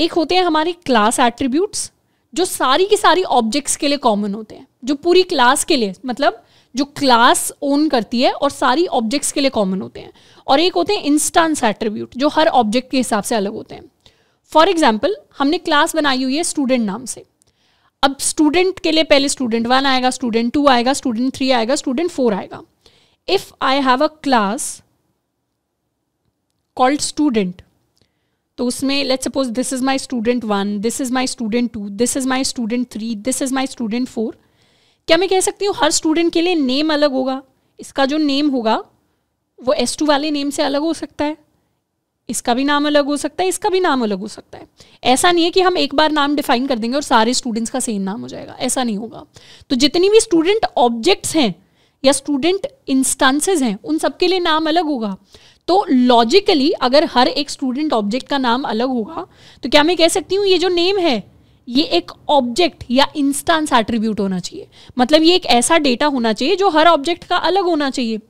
[SPEAKER 1] एक होते हैं हमारे क्लास एट्रीब्यूट्स जो सारी की सारी ऑब्जेक्ट्स के लिए कॉमन होते हैं जो पूरी क्लास के लिए मतलब जो क्लास ओन करती है और सारी ऑब्जेक्ट्स के लिए कॉमन होते हैं और एक होते हैं इंस्टांस एट्रीब्यूट जो हर ऑब्जेक्ट के हिसाब से अलग होते हैं फॉर एग्जाम्पल हमने क्लास बनाई हुई है स्टूडेंट नाम से अब स्टूडेंट के लिए पहले स्टूडेंट वन आएगा स्टूडेंट टू आएगा स्टूडेंट थ्री आएगा स्टूडेंट फोर आएगा if I have a class called student तो उसमें let suppose this is my student one this is my student two this is my student three this is my student four क्या मैं कह सकती हूँ हर स्टूडेंट के लिए नेम अलग होगा इसका जो नेम होगा वो एस टू वाले नेम से अलग हो सकता है इसका भी नाम अलग हो सकता है इसका भी नाम अलग हो सकता है ऐसा नहीं है कि हम एक बार नाम डिफाइन कर देंगे और सारे स्टूडेंट्स का सेम नाम हो जाएगा ऐसा नहीं होगा तो जितनी भी स्टूडेंट ऑब्जेक्ट्स हैं या स्टूडेंट इंस्टांसेज हैं उन सबके लिए नाम अलग होगा तो लॉजिकली अगर हर एक स्टूडेंट ऑब्जेक्ट का नाम अलग होगा तो क्या मैं कह सकती हूँ ये जो नेम है ये एक ऑब्जेक्ट या इंस्टांस एट्रीब्यूट होना चाहिए मतलब ये एक ऐसा डेटा होना चाहिए जो हर ऑब्जेक्ट का अलग होना चाहिए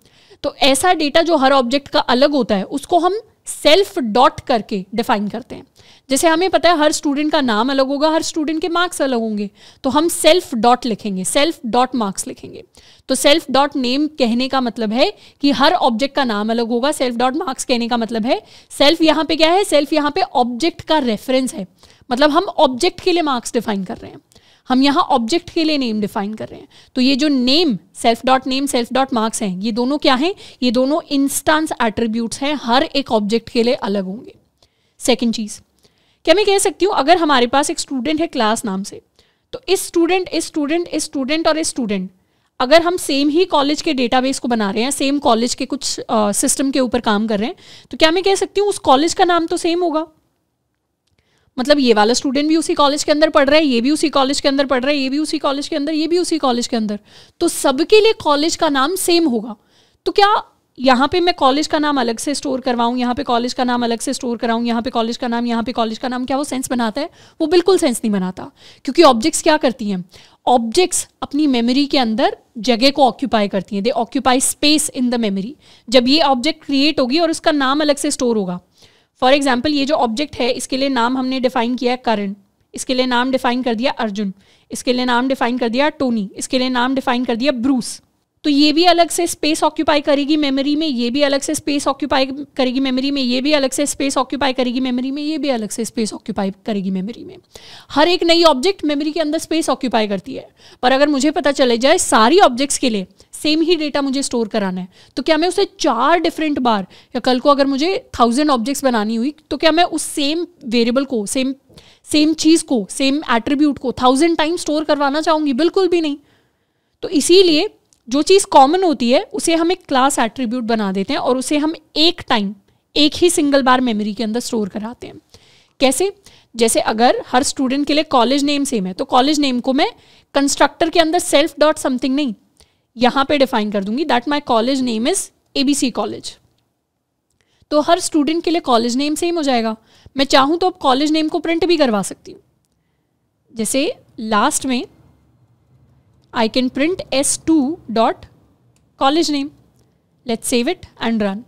[SPEAKER 1] तो ऐसा डेटा जो हर ऑब्जेक्ट का अलग होता है उसको हम सेल्फ डॉट करके डिफाइन करते हैं जैसे हमें पता है हर स्टूडेंट का नाम अलग होगा हर स्टूडेंट के मार्क्स अलग होंगे तो हम सेल्फ डॉट लिखेंगे सेल्फ डॉट मार्क्स लिखेंगे तो सेल्फ डॉट नेम कहने का मतलब है कि हर ऑब्जेक्ट का नाम अलग होगा सेल्फ डॉट मार्क्स कहने का मतलब है सेल्फ यहाँ पे क्या है सेल्फ यहाँ पे ऑब्जेक्ट का रेफरेंस है मतलब हम ऑब्जेक्ट के लिए मार्क्स डिफाइन कर रहे हैं हम यहाँ ऑब्जेक्ट के लिए नेम डिफाइन कर रहे हैं तो ये जो name self dot name self dot marks हैं ये दोनों क्या हैं ये दोनों इंस्टांस एट्रीब्यूट्स हैं हर एक ऑब्जेक्ट के लिए अलग होंगे सेकेंड चीज़ क्या मैं कह सकती हूँ अगर हमारे पास एक स्टूडेंट है क्लास नाम से तो इस स्टूडेंट इस स्टूडेंट इस स्टूडेंट और इस स्टूडेंट अगर हम सेम ही कॉलेज के डेटाबेस को बना रहे हैं सेम कॉलेज के कुछ सिस्टम के ऊपर काम कर रहे हैं तो क्या मैं कह सकती हूँ उस कॉलेज का नाम तो सेम होगा मतलब ये वाला स्टूडेंट भी उसी कॉलेज के अंदर पढ़ रहा है ये भी उसी कॉलेज के अंदर पढ़ रहा है ये भी उसी कॉलेज के अंदर ये भी उसी कॉलेज के अंदर तो सबके लिए कॉलेज का नाम सेम होगा तो क्या यहाँ पे मैं कॉलेज का नाम अलग से स्टोर करवाऊँ यहाँ पे कॉलेज का नाम अलग से स्टोर कराऊँ यहाँ पे कॉलेज का नाम यहाँ पे कॉलेज का नाम क्या वो सेंस बनाता है वो बिल्कुल सेंस नहीं बनाता क्योंकि ऑब्जेक्ट्स क्या करती हैं ऑब्जेक्ट्स अपनी मेमोरी के अंदर जगह को ऑक्यूपाई करती हैं they occupy space in the memory जब ये ऑब्जेक्ट क्रिएट होगी और उसका नाम अलग से स्टोर होगा फॉर एग्जाम्पल ये जो ऑब्जेक्ट है इसके लिए नाम हमने डिफाइन किया है करण इसके लिए नाम डिफाइन कर दिया अर्जुन इसके लिए नाम डिफाइन कर दिया टोनी इसके लिए नाम डिफाइन कर दिया ब्रूस तो ये भी अलग से स्पेस ऑक्यूपाई करेगी मेमोरी में ये भी अलग से स्पेस ऑक्यूपाई करेगी मेमोरी में ये भी अलग से स्पेस ऑक्यूपाई करेगी मेमोरी में ये भी अलग से स्पेस ऑक्यूपाई करेगी मेमोरी में हर एक नई ऑब्जेक्ट मेमोरी के अंदर स्पेस ऑक्यूपाई करती है पर अगर मुझे पता चले जाए सारी ऑब्जेक्ट्स के लिए सेम ही डेटा मुझे स्टोर कराना है तो क्या मैं उसे चार डिफरेंट बार या कल को अगर मुझे थाउजेंड ऑब्जेक्ट्स बनानी हुई तो क्या मैं उस सेम वेरिएबल को सेम सेम चीज़ को सेम एट्रीब्यूट को थाउजेंड टाइम स्टोर करवाना चाहूँगी बिल्कुल भी नहीं तो इसीलिए जो चीज़ कॉमन होती है उसे हम एक क्लास एट्रीब्यूट बना देते हैं और उसे हम एक टाइम एक ही सिंगल बार मेमोरी के अंदर स्टोर कराते हैं कैसे जैसे अगर हर स्टूडेंट के लिए कॉलेज नेम सेम है तो कॉलेज नेम को मैं कंस्ट्रक्टर के अंदर सेल्फ डॉट समथिंग नहीं यहाँ पे डिफाइन कर दूंगी that my college name is A B C college तो हर स्टूडेंट के लिए कॉलेज नेम सेम हो जाएगा मैं चाहूँ तो आप कॉलेज नेम को प्रिंट भी करवा सकती हूँ जैसे लास्ट में I can print S two dot college name let save it and run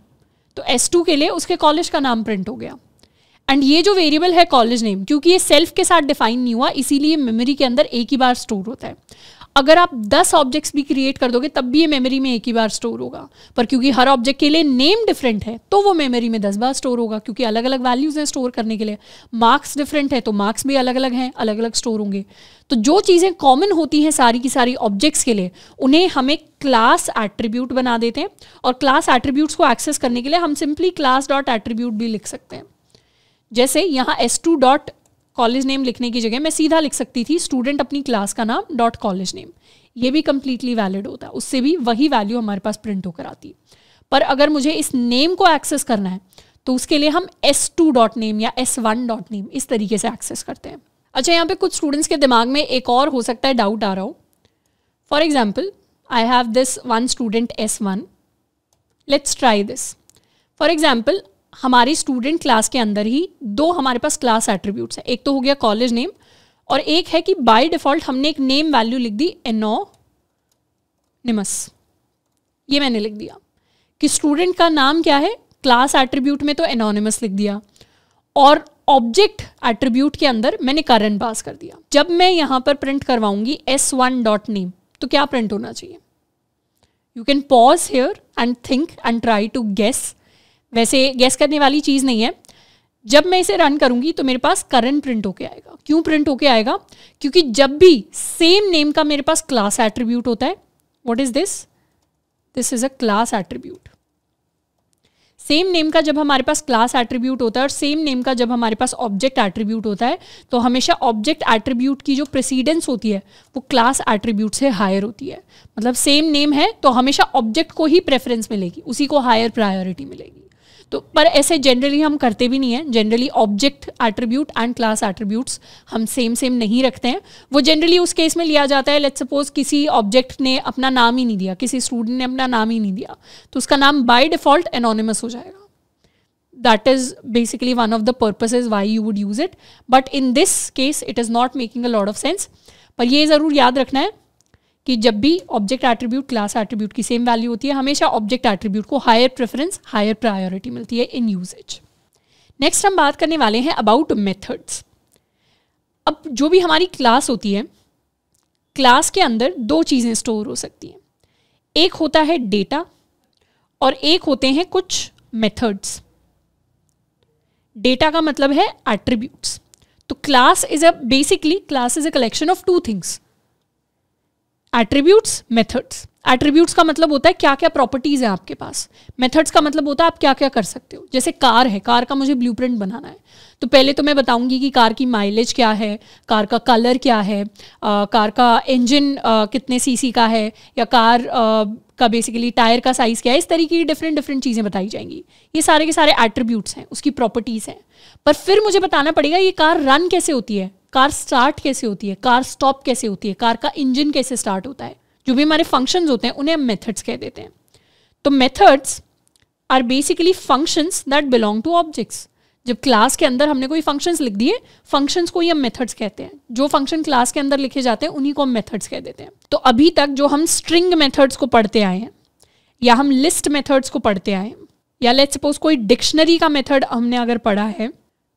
[SPEAKER 1] तो एस टू के लिए उसके कॉलेज का नाम प्रिंट हो गया एंड ये जो वेरिएबल है कॉलेज नेम क्योंकि ये सेल्फ के साथ डिफाइन नहीं हुआ इसीलिए मेमोरी के अंदर एक ही बार स्टोर होता है अगर आप 10 ऑब्जेक्ट्स भी क्रिएट कर दोगे तब भी ये मेमोरी में एक ही बार स्टोर होगा पर क्योंकि हर ऑब्जेक्ट के लिए नेम डिफरेंट है तो वो मेमोरी में 10 बार स्टोर होगा क्योंकि अलग अलग वैल्यूज हैं स्टोर करने के लिए मार्क्स डिफरेंट है तो मार्क्स भी अलग अलग हैं अलग अलग स्टोर होंगे तो जो चीज़ें कॉमन होती हैं सारी की सारी ऑब्जेक्ट्स के लिए उन्हें हमें क्लास एट्रीब्यूट बना देते हैं और क्लास एट्रीब्यूट्स को एक्सेस करने के लिए हम सिंपली क्लास डॉट एट्रीब्यूट भी लिख सकते हैं जैसे यहाँ S two dot college name लिखने की जगह मैं सीधा लिख सकती थी स्टूडेंट अपनी क्लास का नाम डॉट कॉलेज नेम ये भी कम्प्लीटली वैलिड होता है उससे भी वही वैल्यू हमारे पास प्रिंट होकर आती है पर अगर मुझे इस नेम को एक्सेस करना है तो उसके लिए हम एस टू डॉट नेम या एस वन डॉट नेम इस तरीके से एक्सेस करते हैं अच्छा यहाँ पे कुछ स्टूडेंट्स के दिमाग में एक और हो सकता है डाउट आ रहा हो for example I have this one student S one let's try this for example हमारे स्टूडेंट क्लास के अंदर ही दो हमारे पास क्लास एट्रीब्यूट्स हैं एक तो हो गया कॉलेज नेम और एक है कि बाय डिफॉल्ट हमने एक नेम वैल्यू लिख दी एनो निमस ये मैंने लिख दिया कि स्टूडेंट का नाम क्या है क्लास एट्रीब्यूट में तो एनोनिमस लिख दिया और ऑब्जेक्ट एट्रीब्यूट के अंदर मैंने करंट पास कर दिया जब मैं यहाँ पर प्रिंट करवाऊंगी एस वन डॉट नेम तो क्या प्रिंट होना चाहिए you can pause here and think and try to guess वैसे गैस करने वाली चीज़ नहीं है जब मैं इसे रन करूंगी तो मेरे पास करंट प्रिंट होके आएगा क्यों प्रिंट होके आएगा क्योंकि जब भी सेम नेम का मेरे पास क्लास एट्रीब्यूट होता है what is this this is a class attribute same name का जब हमारे पास क्लास एट्रीब्यूट होता है और सेम नेम का जब हमारे पास ऑब्जेक्ट एट्रीब्यूट होता है तो हमेशा ऑब्जेक्ट एट्रीब्यूट की जो प्रेसिडेंस होती है वो क्लास एट्रीब्यूट से हायर होती है मतलब सेम नेम है तो हमेशा ऑब्जेक्ट को ही प्रेफरेंस मिलेगी उसी को हायर प्रायोरिटी मिलेगी तो पर ऐसे जनरली हम करते भी नहीं हैं generally object attribute and class attributes हम सेम सेम नहीं रखते हैं वो जनरली उस केस में लिया जाता है लेट सपोज किसी ऑब्जेक्ट ने अपना नाम ही नहीं दिया किसी स्टूडेंट ने अपना नाम ही नहीं दिया तो उसका नाम बाय डिफॉल्ट एनोनिमस हो जाएगा that is basically one of the purposes why you would use it but in this case it is not making a lot of sense पर ये ज़रूर याद रखना है कि जब भी ऑब्जेक्ट एट्रीब्यूट क्लास एट्रीब्यूट की सेम वैल्यू होती है हमेशा ऑब्जेक्ट एट्रीब्यूट को हायर प्रेफरेंस हायर प्रायोरिटी मिलती है इन यूजेज नेक्स्ट हम बात करने वाले हैं अबाउट मेथड्स अब जो भी हमारी क्लास होती है क्लास के अंदर दो चीज़ें स्टोर हो सकती हैं एक होता है डेटा और एक होते हैं कुछ मेथड्स डेटा का मतलब है एट्रीब्यूट्स तो class is a basically class is a collection of two things attributes methods attributes का मतलब होता है क्या क्या प्रॉपर्टीज हैं आपके पास मेथड्स का मतलब होता है आप क्या क्या कर सकते हो जैसे कार है कार का मुझे ब्लू बनाना है तो पहले तो मैं बताऊंगी कि कार की माइलेज क्या है कार का कलर क्या है आ, कार का इंजन कितने सीसी का है या कार आ, का बेसिकली टायर का साइज़ क्या है इस तरीके की डिफरेंट डिफरेंट चीज़ें बताई जाएंगी ये सारे के सारे एट्रीब्यूट्स हैं उसकी प्रॉपर्टीज़ हैं पर फिर मुझे बताना पड़ेगा ये कार रन कैसे होती है कार स्टार्ट कैसे होती है कार स्टॉप कैसे होती है कार का इंजन कैसे स्टार्ट होता है जो भी हमारे फंक्शंस होते हैं उन्हें हम मेथड्स कह देते हैं तो methods are basically functions that belong to objects जब क्लास के अंदर हमने कोई फंक्शंस लिख दिए फंक्शंस को ही हम मेथड्स कहते हैं जो फंक्शन क्लास के अंदर लिखे जाते हैं उन्हीं को हम मेथड्स कह देते हैं तो अभी तक जो हम स्ट्रिंग मेथड्स को पढ़ते आए हैं या हम लिस्ट मेथड्स को पढ़ते आए हैं या लेट सपोज कोई डिक्शनरी का मेथड हमने अगर पढ़ा है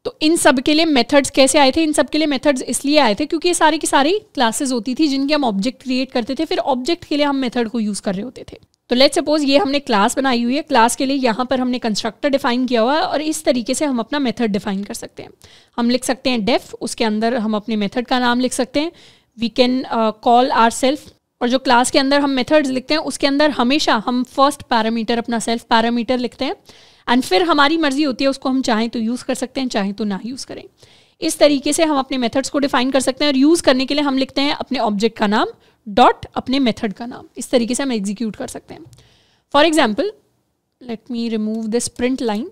[SPEAKER 1] तो इन सब के लिए मेथड्स कैसे आए थे इन सब के लिए मेथड्स इसलिए आए थे क्योंकि ये सारी की सारी क्लासेस होती थी जिनके हम ऑब्जेक्ट क्रिएट करते थे फिर ऑब्जेक्ट के लिए हम मेथड को यूज़ कर रहे होते थे तो लेट सपोज ये हमने क्लास बनाई हुई है क्लास के लिए यहाँ पर हमने कंस्ट्रक्टर डिफाइन किया हुआ है और इस तरीके से हम अपना मेथड डिफाइन कर सकते हैं हम लिख सकते हैं डेफ उसके अंदर हम अपने मेथड का नाम लिख सकते हैं we can call our self और जो क्लास के अंदर हम मेथड्स लिखते हैं उसके अंदर हमेशा हम फर्स्ट पैरामीटर अपना सेल्फ पैरामीटर लिखते हैं एंड फिर हमारी मर्जी होती है उसको हम चाहें तो यूज़ कर सकते हैं चाहें तो ना यूज़ करें इस तरीके से हम अपने मेथड्स को डिफाइन कर सकते हैं और यूज़ करने के लिए हम लिखते हैं अपने ऑब्जेक्ट का नाम डॉट अपने मेथड का नाम इस तरीके से हम एग्जीक्यूट कर सकते हैं for example let me remove this print line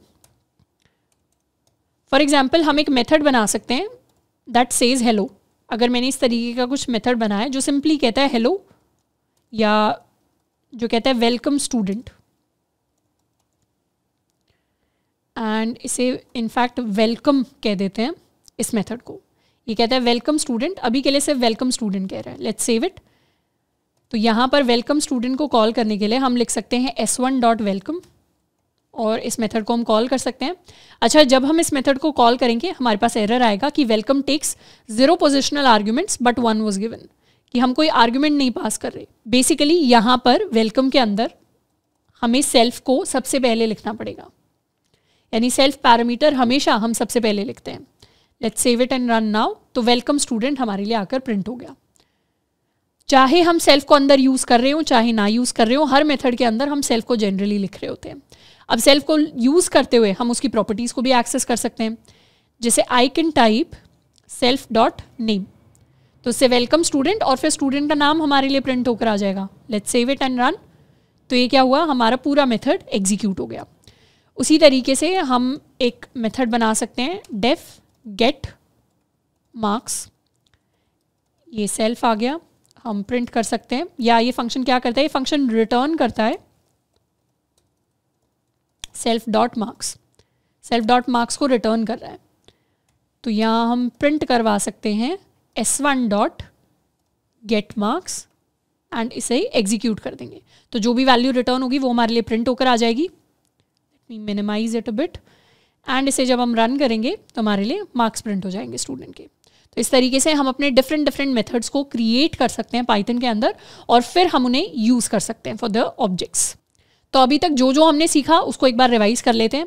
[SPEAKER 1] for example हम एक मेथड बना सकते हैं दैट सेज हेलो अगर मैंने इस तरीके का कुछ मेथड बनाया जो सिंपली कहता है हेलो या जो कहता है वेलकम स्टूडेंट एंड इसे इनफैक्ट वेलकम कह देते हैं इस मेथड को ये कहता है वेलकम स्टूडेंट अभी के लिए सिर्फ वेलकम स्टूडेंट कह रहा है लेट्स सेव इट तो यहाँ पर वेलकम स्टूडेंट को कॉल करने के लिए हम लिख सकते हैं एस वन डॉट वेलकम और इस मेथड को हम कॉल कर सकते हैं अच्छा जब हम इस मेथड को कॉल करेंगे हमारे पास एरर आएगा कि welcome takes zero positional arguments but one was given कि हम कोई आर्ग्यूमेंट नहीं पास कर रहे बेसिकली यहाँ पर वेलकम के अंदर हमें सेल्फ को सबसे पहले लिखना पड़ेगा यानी सेल्फ पैरामीटर हमेशा हम सबसे पहले लिखते हैं let's save it and run now तो वेलकम स्टूडेंट हमारे लिए आकर प्रिंट हो गया चाहे हम सेल्फ को अंदर यूज़ कर रहे हो चाहे ना यूज़ कर रहे हो हर मेथड के अंदर हम सेल्फ को जनरली लिख रहे होते हैं अब सेल्फ को यूज़ करते हुए हम उसकी प्रॉपर्टीज़ को भी एक्सेस कर सकते हैं जैसे I can type self dot name तो इससे वेलकम स्टूडेंट और फिर स्टूडेंट का नाम हमारे लिए प्रिंट होकर आ जाएगा let's save it and run तो ये क्या हुआ हमारा पूरा मेथड एग्जीक्यूट हो गया उसी तरीके से हम एक मेथड बना सकते हैं डेफ गेट मार्क्स ये सेल्फ आ गया हम प्रिंट कर सकते हैं या ये फंक्शन क्या करता है ये फंक्शन रिटर्न करता है self dot marks self dot marks को रिटर्न कर रहा है तो यहाँ हम प्रिंट करवा सकते हैं S one dot get marks एंड इसे एग्जीक्यूट कर देंगे तो जो भी वैल्यू रिटर्न होगी वो हमारे लिए प्रिंट होकर आ जाएगी we minimize it a bit एंड इसे जब हम रन करेंगे तो हमारे लिए मार्क्स प्रिंट हो जाएंगे स्टूडेंट के तो इस तरीके से हम अपने डिफरेंट डिफरेंट मेथड्स को क्रिएट कर सकते हैं पाइथन के अंदर और फिर हम उन्हें यूज़ कर सकते हैं फॉर द ऑब्जेक्ट्स तो अभी तक जो जो हमने सीखा उसको एक बार रिवाइज कर लेते हैं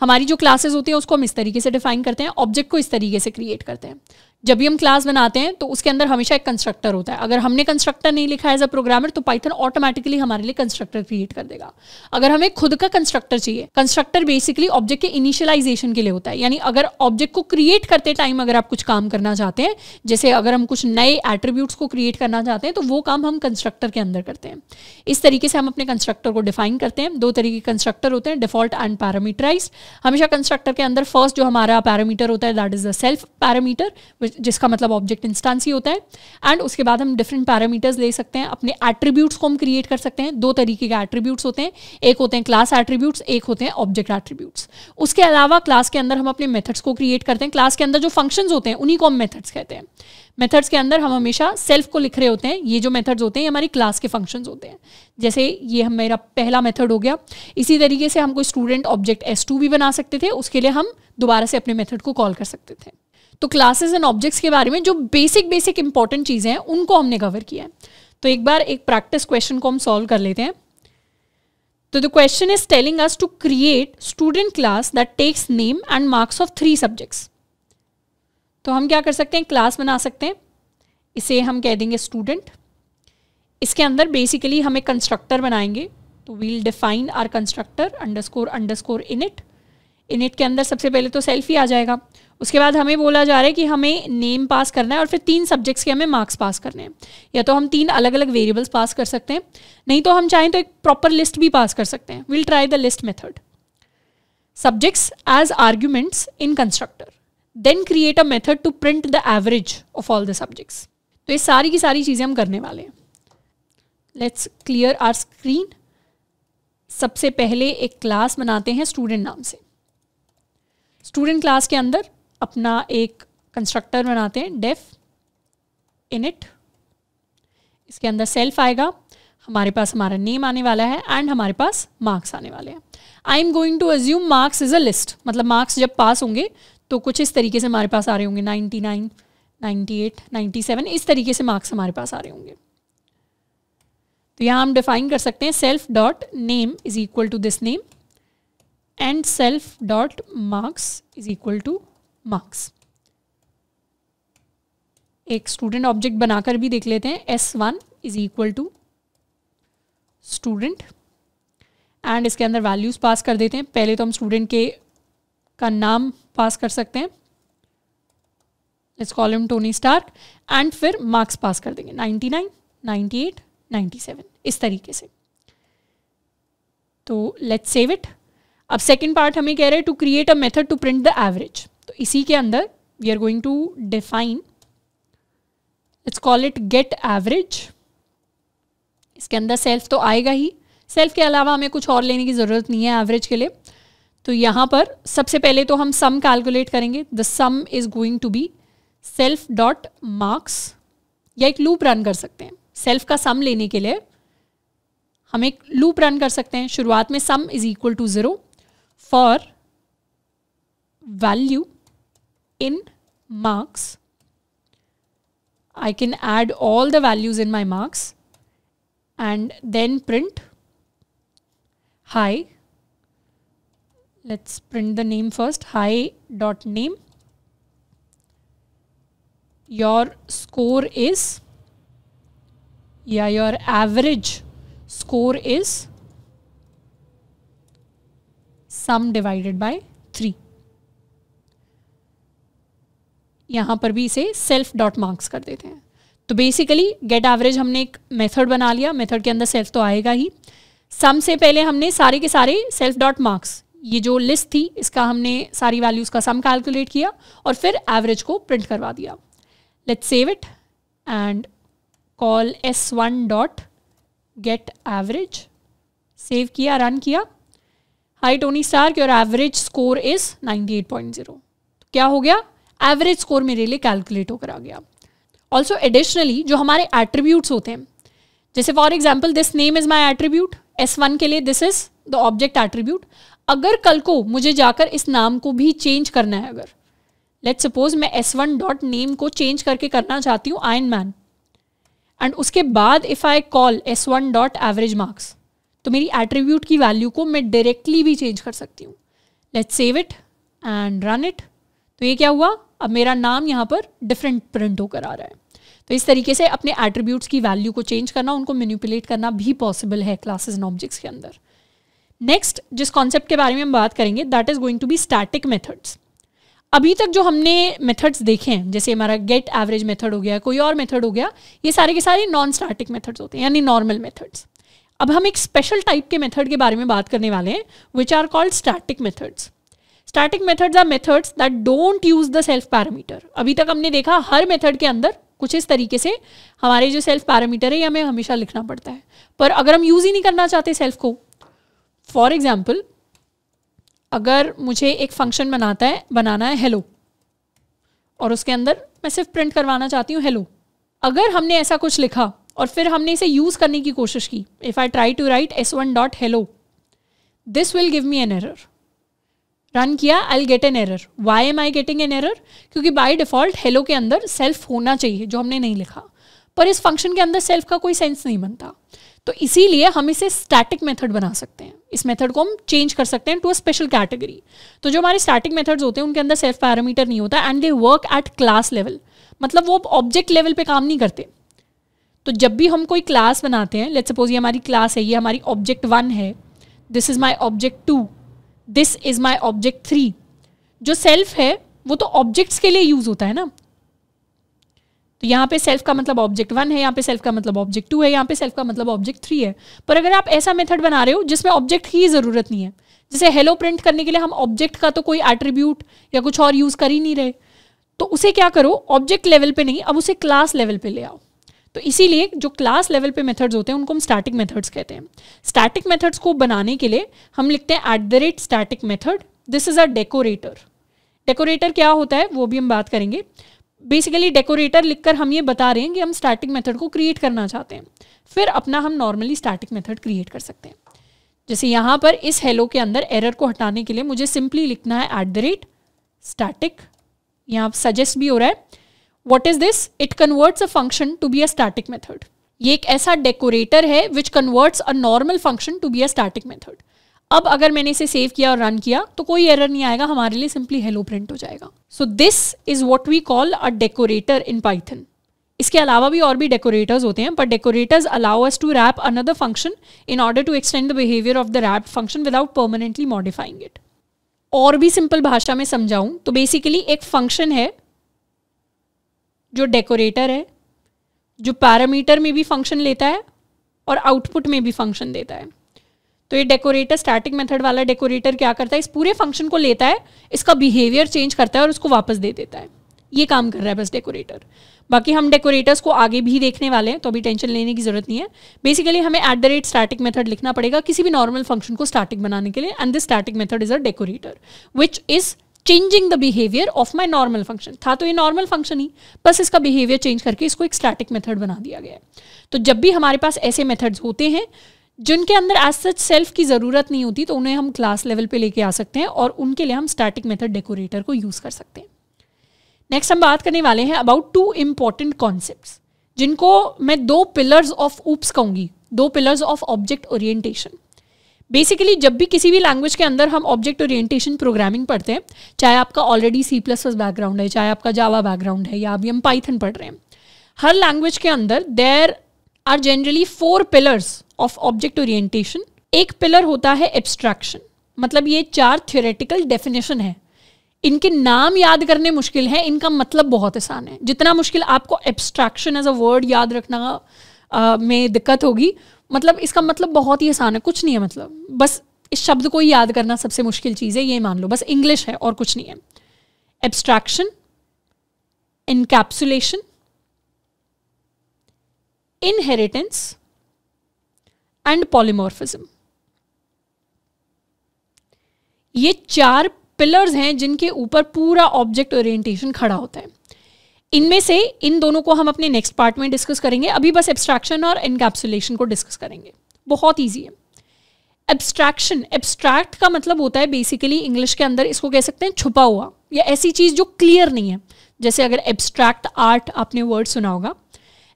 [SPEAKER 1] हमारी जो क्लासेस होती हैं उसको हम इस तरीके से डिफाइन करते हैं ऑब्जेक्ट को इस तरीके से क्रिएट करते हैं जब भी हम क्लास बनाते हैं तो उसके अंदर हमेशा एक कंस्ट्रक्टर होता है अगर हमने कंस्ट्रक्टर नहीं लिखा एज अ प्रोग्रामर तो पाइथन ऑटोमेटिकली हमारे लिए कंस्ट्रक्टर क्रिएट कर देगा अगर हमें खुद का कंस्ट्रक्टर चाहिए कंस्ट्रक्टर बेसिकली ऑब्जेक्ट के इनिशियलाइजेशन के लिए होता है यानी अगर ऑब्जेक्ट को क्रिएट करते टाइम अगर आप कुछ काम करना चाहते हैं जैसे अगर हम कुछ नए एट्रीब्यूट्स को क्रिएट करना चाहते हैं तो वो काम हम कंस्ट्रक्टर के अंदर करते हैं इस तरीके से हम अपने कंस्ट्रक्टर को डिफाइन करते हैं दो तरीके कंस्ट्रक्टर होते हैं डिफॉल्ट एंड पैरामीटराइज हमेशा कंस्ट्रक्टर के अंदर फर्स्ट जो हमारा पैरामीटर होता है that is the self parameter जिसका मतलब ऑब्जेक्ट इंस्टांस ही होता है एंड उसके बाद हम डिफरेंट पैरामीटर्स ले सकते हैं अपने एट्रीब्यूट्स को हम क्रिएट कर सकते हैं दो तरीके के एट्रीब्यूट्स होते हैं एक होते हैं क्लास एट्रीब्यूट्स एक होते हैं ऑब्जेक्ट एट्रीब्यूट्स उसके अलावा क्लास के अंदर हम अपने मेथड्स को क्रिएट करते हैं क्लास के अंदर जो फंक्शंस होते हैं उन्हीं को हम मेथड्स कहते हैं मेथड्स के अंदर हम हमेशा सेल्फ को लिख रहे होते हैं ये जो मेथड्स होते हैं ये हमारी क्लास के फंक्शंस होते हैं जैसे ये हम मेरा पहला मेथड हो गया इसी तरीके से हम कोई स्टूडेंट ऑब्जेक्ट एस टू भी बना सकते थे उसके लिए हम दोबारा से अपने मेथड को कॉल कर सकते थे तो क्लासेस एंड ऑब्जेक्ट्स के बारे में जो बेसिक बेसिक इंपॉर्टेंट चीज़ें हैं उनको हमने कवर किया है तो एक बार एक प्रैक्टिस क्वेश्चन को हम सॉल्व कर लेते हैं तो the question is telling us to create student class that takes name and marks of three subjects तो हम क्या कर सकते हैं क्लास बना सकते हैं इसे हम कह देंगे स्टूडेंट इसके अंदर बेसिकली हम एक कंस्ट्रक्टर बनाएंगे तो we'll define our constructor underscore underscore init init के अंदर सबसे पहले तो सेल्फ ही आ जाएगा उसके बाद हमें बोला जा रहा है कि हमें नेम पास करना है और फिर तीन सब्जेक्ट्स के हमें मार्क्स पास करने हैं या तो हम तीन अलग अलग वेरिएबल्स पास कर सकते हैं नहीं तो हम चाहें तो एक प्रॉपर लिस्ट भी पास कर सकते हैं will try the list method subjects as arguments in constructor then create a method to print the average of all the subjects तो ये सारी की सारी चीज़ें हम करने वाले हैं लेट्स क्लियर आर स्क्रीन सबसे पहले एक क्लास बनाते हैं स्टूडेंट नाम से स्टूडेंट क्लास के अंदर अपना एक कंस्ट्रक्टर बनाते हैं डेफ इनिट इसके अंदर सेल्फ आएगा हमारे पास हमारा नेम आने वाला है एंड हमारे पास मार्क्स आने वाले हैं I am going to assume marks is a list मतलब मार्क्स जब पास होंगे तो कुछ इस तरीके से हमारे पास आ रहे होंगे ninety nine ninety eight ninety seven इस तरीके से मार्क्स हमारे पास आ रहे होंगे तो यहाँ हम डिफाइन कर सकते हैं self dot name is equal to this name and self dot marks is equal to marks एक स्टूडेंट ऑब्जेक्ट बनाकर भी देख लेते हैं S one is equal to student and इसके अंदर वैल्यूज़ पास कर देते हैं पहले तो हम स्टूडेंट के का नाम पास कर सकते हैं it's column Tony Stark and फिर मार्क्स पास कर देंगे 99, 98, 97 इस तरीके से तो लेट्स सेव इट अब सेकंड पार्ट हमें कह रहे हैं to create a method to print the average तो इसी के अंदर we are going to define it's call it get average इसके अंदर सेल्फ तो आएगा ही सेल्फ के अलावा हमें कुछ और लेने की ज़रूरत नहीं है एवरेज के लिए तो यहाँ पर सबसे पहले तो हम सम कैलकुलेट करेंगे the sum is going to be self dot marks या एक लूप रन कर सकते हैं सेल्फ का सम लेने के लिए हम एक लूप रन कर सकते हैं शुरुआत में sum is equal to zero for value in marks I can add all the values in my marks and then print hi let's print the name first hi dot name your score is yeah your average score is sum divided by three यहाँ पर भी इसे सेल्फ डॉट मार्क्स कर देते हैं तो बेसिकली गेट एवरेज हमने एक मेथड बना लिया मेथड के अंदर सेल्फ तो आएगा ही सम से पहले हमने सारे के सारे सेल्फ डॉट मार्क्स ये जो लिस्ट थी इसका हमने सारी वैल्यूज़ का सम कैलकुलेट किया और फिर एवरेज को प्रिंट करवा दिया let's save it and call S one dot get average save किया रन किया हाई टोनी की और average score is 98.0 eight point zero क्या हो गया एवरेज स्कोर मेरे लिए कैलकुलेट होकर आ गया ऑल्सो एडिशनली जो हमारे एट्रीब्यूट्स होते हैं जैसे for example this name is my attribute S one के लिए this is the object attribute अगर कल को मुझे जाकर इस नाम को भी चेंज करना है अगर लेट सपोज मैं एस वन डॉट नेम को चेंज करके करना चाहती हूँ आयन मैन एंड उसके बाद if I call S one dot average marks तो मेरी एट्रीब्यूट की वैल्यू को मैं डायरेक्टली भी चेंज कर सकती हूँ let save it and run it तो ये क्या हुआ अब मेरा नाम यहाँ पर डिफरेंट प्रिंट होकर आ रहा है तो इस तरीके से अपने एट्रीब्यूट्स की वैल्यू को चेंज करना उनको मैन्यूपुलेट करना भी पॉसिबल है क्लासेज एंड ऑब्जेक्ट्स के अंदर नेक्स्ट जिस कॉन्सेप्ट के बारे में हम बात करेंगे that is going to be static methods अभी तक जो हमने मेथड्स देखे हैं जैसे हमारा गेट एवरेज मेथड हो गया कोई और मेथड हो गया ये सारे के सारे नॉन स्टैटिक मेथड्स होते हैं यानी नॉर्मल मेथड्स अब हम एक स्पेशल टाइप के मेथड के बारे में बात करने वाले हैं which are called static methods static methods are methods that don't use the self parameter अभी तक हमने देखा हर मेथड के अंदर कुछ इस तरीके से हमारे जो सेल्फ पैरामीटर है ये हमें हमेशा लिखना पड़ता है पर अगर हम यूज़ ही नहीं करना चाहते सेल्फ को फॉर एग्जाम्पल अगर मुझे एक फंक्शन बनाता है बनाना है हेलो और उसके अंदर मैं सिर्फ प्रिंट करवाना चाहती हूँ हेलो अगर हमने ऐसा कुछ लिखा और फिर हमने इसे यूज़ करने की कोशिश की if I try to write S one dot hello this will give me an error run किया I get an error why am I getting an error क्योंकि बाई डिफ़ॉल्ट हेलो के अंदर सेल्फ होना चाहिए जो हमने नहीं लिखा पर इस फंक्शन के अंदर सेल्फ का कोई सेंस नहीं बनता तो इसीलिए हम इसे स्टैटिक मेथड बना सकते हैं इस मेथड को हम चेंज कर सकते हैं टू अ स्पेशल कैटेगरी तो जो हमारे स्टैटिक मेथड्स होते हैं उनके अंदर सेल्फ पैरामीटर नहीं होता and they work at class level मतलब वो ऑब्जेक्ट लेवल पे काम नहीं करते तो जब भी हम कोई क्लास बनाते हैं लेट सपोज ये हमारी क्लास है ये हमारी ऑब्जेक्ट वन है this is my object two this is my object three जो सेल्फ है वो तो ऑब्जेक्ट्स के लिए यूज़ होता है ना तो यहाँ पे सेल्फ का मतलब ऑब्जेक्ट वन है यहाँ पे सेल्फ का मतलब ऑब्जेक्ट टू है यहाँ पे सेल्फ का मतलब ऑब्जेक्ट थ्री है पर अगर आप ऐसा मेथड बना रहे हो जिसमें ऑब्जेक्ट की ज़रूरत नहीं है जैसे हेलो प्रिंट करने के लिए हम ऑब्जेक्ट का तो कोई एट्रीब्यूट या कुछ और यूज़ कर ही नहीं रहे तो उसे क्या करो ऑब्जेक्ट लेवल पे नहीं अब उसे क्लास लेवल पे ले आओ तो इसीलिए जो क्लास लेवल पे मेथड्स होते हैं उनको हम स्टैटिक मेथड्स कहते हैं स्टैटिक मेथड्स को बनाने के लिए हम लिखते हैं at the rate static method this is a decorator decorator क्या होता है वो भी हम बात करेंगे बेसिकली डेकोरेटर लिखकर हम ये बता रहे हैं कि हम स्टैटिक मेथड को क्रिएट करना चाहते हैं फिर अपना हम नॉर्मली स्टैटिक मेथड क्रिएट कर सकते हैं जैसे यहाँ पर इस हेलो के अंदर एरर को हटाने के लिए मुझे सिंपली लिखना है एट द रेट स्टैटिक यहाँ सजेस्ट भी हो रहा है what is this it converts a function to be a static method ये एक ऐसा डेकोरेटर है which converts a normal function to be a static method अब अगर मैंने इसे सेव किया और रन किया तो कोई एरर नहीं आएगा हमारे लिए सिंपली हेलो प्रिंट हो जाएगा so this is what we call a decorator in Python इसके अलावा भी और भी डेकोरेटर्स होते हैं but decorators allow us to wrap another function in order to extend the behaviour of the wrap function without permanently modifying it और भी सिंपल भाषा में समझाऊं तो बेसिकली एक फंक्शन है जो डेकोरेटर है जो पैरामीटर में भी फंक्शन लेता है और आउटपुट में भी फंक्शन देता है तो ये डेकोरेटर स्टार्टिंग मेथड वाला डेकोरेटर क्या करता है इस पूरे फंक्शन को लेता है इसका बिहेवियर चेंज करता है और उसको वापस दे देता है ये काम कर रहा है बस डेकोरेटर बाकी हम डेकोरेटर्स को आगे भी देखने वाले हैं तो अभी टेंशन लेने की जरूरत नहीं है बेसिकली हमें at the rate static method लिखना पड़ेगा किसी भी नॉर्मल फंक्शन को स्टार्टिंग बनाने के लिए and this static method is a decorator which is changing the behaviour of my normal function था तो ये नॉर्मल फंक्शन ही बस इसका बिहेवियर चेंज करके इसको एक स्टैटिक मेथड बना दिया गया है तो जब भी हमारे पास ऐसे मेथड्स होते हैं जिनके अंदर एज सच सेल्फ की ज़रूरत नहीं होती तो उन्हें हम क्लास लेवल पे लेके आ सकते हैं और उनके लिए हम स्टैटिक मेथड डेकोरेटर को यूज़ कर सकते हैं नेक्स्ट हम बात करने वाले हैं अबाउट टू इम्पॉर्टेंट कॉन्सेप्ट जिनको मैं दो पिलर्स ऑफ ऊप्स कहूँगी दो pillars of object orientation basically जब भी किसी भी लैंग्वेज के अंदर हम ऑब्जेक्ट ओरिएंटेशन प्रोग्रामिंग पढ़ते हैं चाहे आपका already C plus plus background है चाहे आपका जावा बैकग्राउंड है या अभी हम पाइथन पढ़ रहे हैं हर लैंग्वेज के अंदर there are generally four pillars of object orientation एक पिलर होता है एब्स्ट्रैक्शन मतलब ये चार थियोरेटिकल डेफिनेशन है इनके नाम याद करने मुश्किल है इनका मतलब बहुत आसान है जितना मुश्किल आपको एब्स्ट्रैक्शन एज अ वर्ड याद रखना आ, में दिक्कत होगी मतलब इसका मतलब बहुत ही आसान है कुछ नहीं है मतलब बस इस शब्द को ही याद करना सबसे मुश्किल चीज़ है ये मान लो बस इंग्लिश है और कुछ नहीं है abstraction encapsulation inheritance and polymorphism ये चार पिलर्स हैं जिनके ऊपर पूरा ऑब्जेक्ट ओरिएंटेशन खड़ा होता है इनमें से इन दोनों को हम अपने नेक्स्ट पार्ट में डिस्कस करेंगे अभी बस एब्स्ट्रैक्शन और इनकैप्सुलेशन को डिस्कस करेंगे बहुत ईजी है एब्स्ट्रैक्शन एब्स्ट्रैक्ट का मतलब होता है बेसिकली इंग्लिश के अंदर इसको कह सकते हैं छुपा हुआ या ऐसी चीज़ जो क्लियर नहीं है जैसे अगर एब्स्ट्रैक्ट आर्ट आपने वर्ड सुना होगा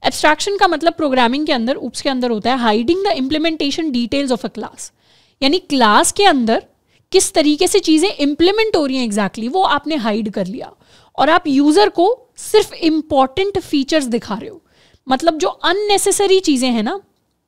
[SPEAKER 1] एब्स्ट्रैक्शन का मतलब प्रोग्रामिंग के अंदर उप्स के अंदर होता है hiding the implementation details of a class यानी क्लास के अंदर किस तरीके से चीज़ें इम्प्लीमेंट हो रही हैं एग्जैक्टली exactly, वो आपने हाइड कर लिया और आप यूज़र को सिर्फ इम्पॉर्टेंट फीचर्स दिखा रहे हो मतलब जो अननेसेसरी चीज़ें हैं ना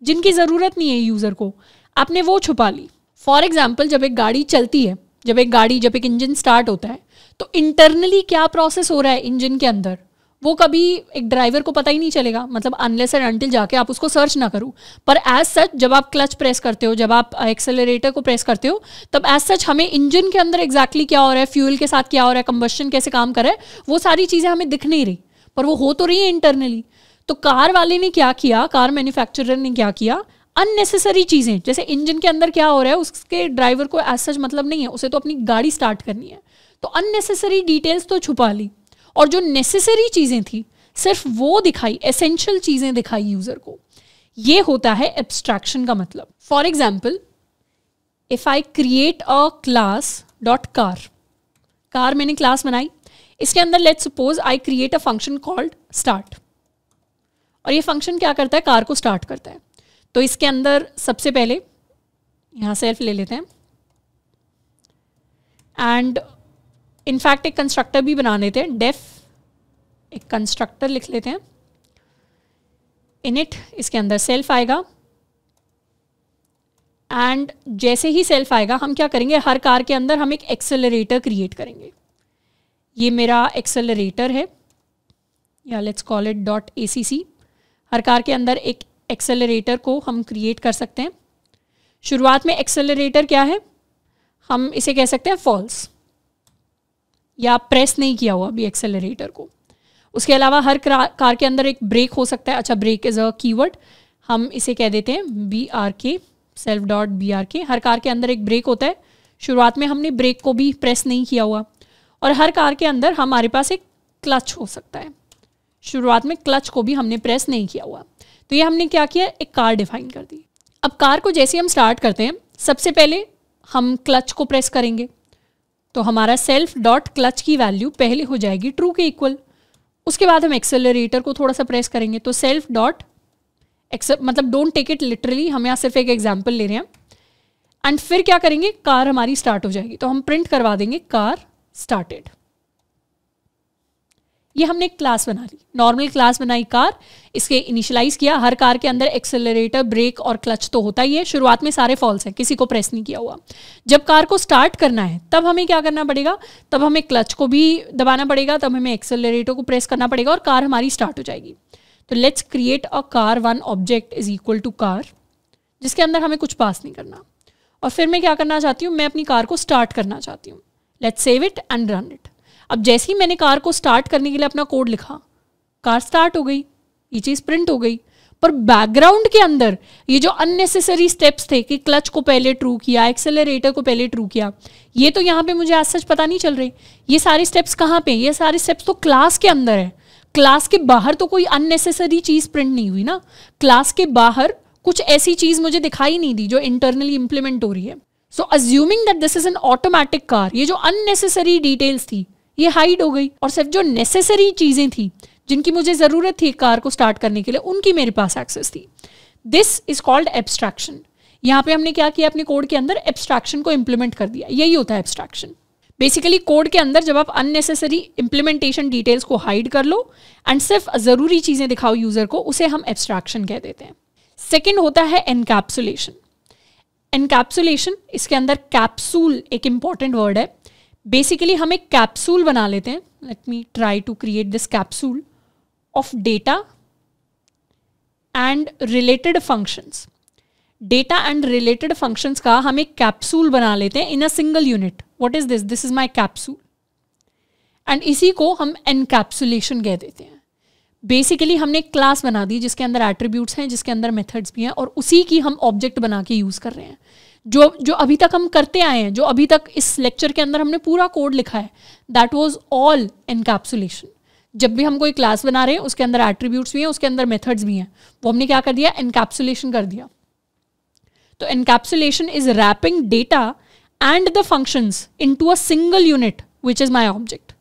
[SPEAKER 1] जिनकी ज़रूरत नहीं है यूज़र को आपने वो छुपा ली फॉर एग्जाम्पल जब एक गाड़ी चलती है जब एक गाड़ी जब एक इंजन स्टार्ट होता है तो इंटरनली क्या प्रोसेस हो रहा है इंजन के अंदर वो कभी एक ड्राइवर को पता ही नहीं चलेगा मतलब अनलेस एंड अनटिल जाके आप उसको सर्च ना करूँ पर एज सच जब आप क्लच प्रेस करते हो जब आप एक्सेलरेटर को प्रेस करते हो तब एज सच हमें इंजन के अंदर एग्जैक्टली exactly क्या हो रहा है फ्यूल के साथ क्या हो रहा है कम्बस्टन कैसे काम कर रहा है वो सारी चीज़ें हमें दिख नहीं रही पर वो हो तो रही है इंटरनली तो कार वाले ने क्या किया कार मैन्युफैक्चरर ने क्या किया अननेसेसरी चीज़ें जैसे इंजन के अंदर क्या हो रहा है उसके ड्राइवर को एज सच मतलब नहीं है उसे तो अपनी गाड़ी स्टार्ट करनी है तो अननेसेसरी डिटेल्स तो छुपा ली और जो नेसेसरी चीज़ें थी सिर्फ वो दिखाई एसेंशियल चीज़ें दिखाई यूज़र को ये होता है एब्स्ट्रैक्शन का मतलब for example if I create a class dot car car मैंने क्लास बनाई इसके अंदर let suppose I create a function called start और ये फंक्शन क्या करता है कार को स्टार्ट करता है तो इसके अंदर सबसे पहले यहां सेल्फ ले लेते हैं एंड इनफैक्ट एक कंस्ट्रक्टर भी बना लेते हैं डेफ एक कंस्ट्रक्टर लिख लेते हैं इनिट इसके अंदर सेल्फ आएगा एंड जैसे ही सेल्फ आएगा हम क्या करेंगे हर कार के अंदर हम एक एक्सेलरेटर क्रिएट करेंगे ये मेरा एक्सेलरेटर है या let's call it dot A C C हर कार के अंदर एक एक्सेलरेटर को हम क्रिएट कर सकते हैं शुरुआत में एक्सेलरेटर क्या है हम इसे कह सकते हैं फॉल्स या प्रेस नहीं किया हुआ अभी एक्सेलरेटर को उसके अलावा अच्छा, हर कार के अंदर एक ब्रेक हो सकता है अच्छा ब्रेक इज़ अ कीवर्ड हम इसे कह देते हैं B R K self dot B R K हर कार के अंदर एक ब्रेक होता है शुरुआत में हमने ब्रेक को भी प्रेस नहीं किया हुआ और हर कार के अंदर हमारे पास एक क्लच हो सकता है शुरुआत में क्लच को भी हमने प्रेस नहीं किया हुआ तो ये हमने क्या किया एक कार डिफाइन कर दी अब कार को जैसे हम स्टार्ट करते हैं सबसे पहले हम क्लच को प्रेस करेंगे तो हमारा सेल्फ डॉट क्लच की वैल्यू पहले हो जाएगी ट्रू के इक्वल उसके बाद हम एक्सेलरेटर को थोड़ा सा प्रेस करेंगे तो सेल्फ डॉट मतलब डोंट टेक इट लिटरली हम यहाँ सिर्फ एक एग्जाम्पल ले रहे हैं एंड फिर क्या करेंगे कार हमारी स्टार्ट हो जाएगी तो हम प्रिंट करवा देंगे कार स्टार्टेड ये हमने एक क्लास बना ली नॉर्मल क्लास बनाई कार इसके इनिशलाइज किया हर कार के अंदर एक्सेलरेटर ब्रेक और क्लच तो होता ही है शुरुआत में सारे फॉल्स हैं किसी को प्रेस नहीं किया हुआ जब कार को स्टार्ट करना है तब हमें क्या करना पड़ेगा तब हमें क्लच को भी दबाना पड़ेगा तब हमें एक्सेलरेटर को प्रेस करना पड़ेगा और कार हमारी स्टार्ट हो जाएगी तो let's create a car one object is equal to car जिसके अंदर हमें कुछ पास नहीं करना और फिर मैं क्या करना चाहती हूँ मैं अपनी कार को स्टार्ट करना चाहती हूँ let's save it and run it अब जैसे ही मैंने कार को स्टार्ट करने के लिए अपना कोड लिखा कार स्टार्ट हो गई ये चीज़ प्रिंट हो गई पर बैकग्राउंड के अंदर ये जो अननेसेसरी स्टेप्स थे कि क्लच को पहले ट्रू किया एक्सेलरेटर को पहले ट्रू किया ये तो यहाँ पे मुझे आज सच पता नहीं चल रही ये सारे स्टेप्स कहाँ पे ये सारे स्टेप्स तो क्लास के अंदर है क्लास के बाहर तो कोई अननेसेसरी चीज़ प्रिंट नहीं हुई ना क्लास के बाहर कुछ ऐसी चीज़ मुझे दिखाई नहीं दी जो इंटरनली इंप्लीमेंट हो रही है so assuming that this is an automatic car ये जो अननेसेसरी डिटेल्स थी ये हाइड हो गई और सिर्फ जो नेसेसरी चीज़ें थी जिनकी मुझे ज़रूरत थी कार को स्टार्ट करने के लिए उनकी मेरे पास एक्सेस थी दिस इज कॉल्ड एब्स्ट्रैक्शन यहाँ पे हमने क्या किया अपने कोड के अंदर एब्स्ट्रैक्शन को इम्प्लीमेंट कर दिया यही होता है एब्स्ट्रैक्शन बेसिकली कोड के अंदर जब आप अननेसेसरी इम्प्लीमेंटेशन डिटेल्स को हाइड कर लो एंड सिर्फ ज़रूरी चीज़ें दिखाओ यूज़र को उसे हम एब्स्ट्रैक्शन कह देते हैं सेकेंड होता है एनकैप्सुलेशन एनकैप्सुलेशन इसके अंदर कैप्सूल एक इंपॉर्टेंट वर्ड है बेसिकली हम एक कैप्सूल बना लेते हैं let me try to create this capsule of data and related functions data and related functions का हम एक कैप्सूल बना लेते हैं in a single unit what is this this is my capsule and इसी को हम एनकैप्सुलेशन कह देते हैं बेसिकली हमने एक क्लास बना दी जिसके अंदर एट्रीब्यूट्स हैं जिसके अंदर मेथड्स भी हैं और उसी की हम ऑब्जेक्ट बना के यूज़ कर रहे हैं जो जो अभी तक हम करते आए हैं जो अभी तक इस लेक्चर के अंदर हमने पूरा कोड लिखा है दैट वॉज ऑल एनकैप्सुलेशन जब भी हम कोई क्लास बना रहे हैं उसके अंदर एट्रीब्यूट्स भी हैं उसके अंदर मेथड्स भी हैं वो हमने क्या कर दिया एनकैप्सुलेशन कर दिया तो encapsulation is wrapping data and the functions to a single unit which is my object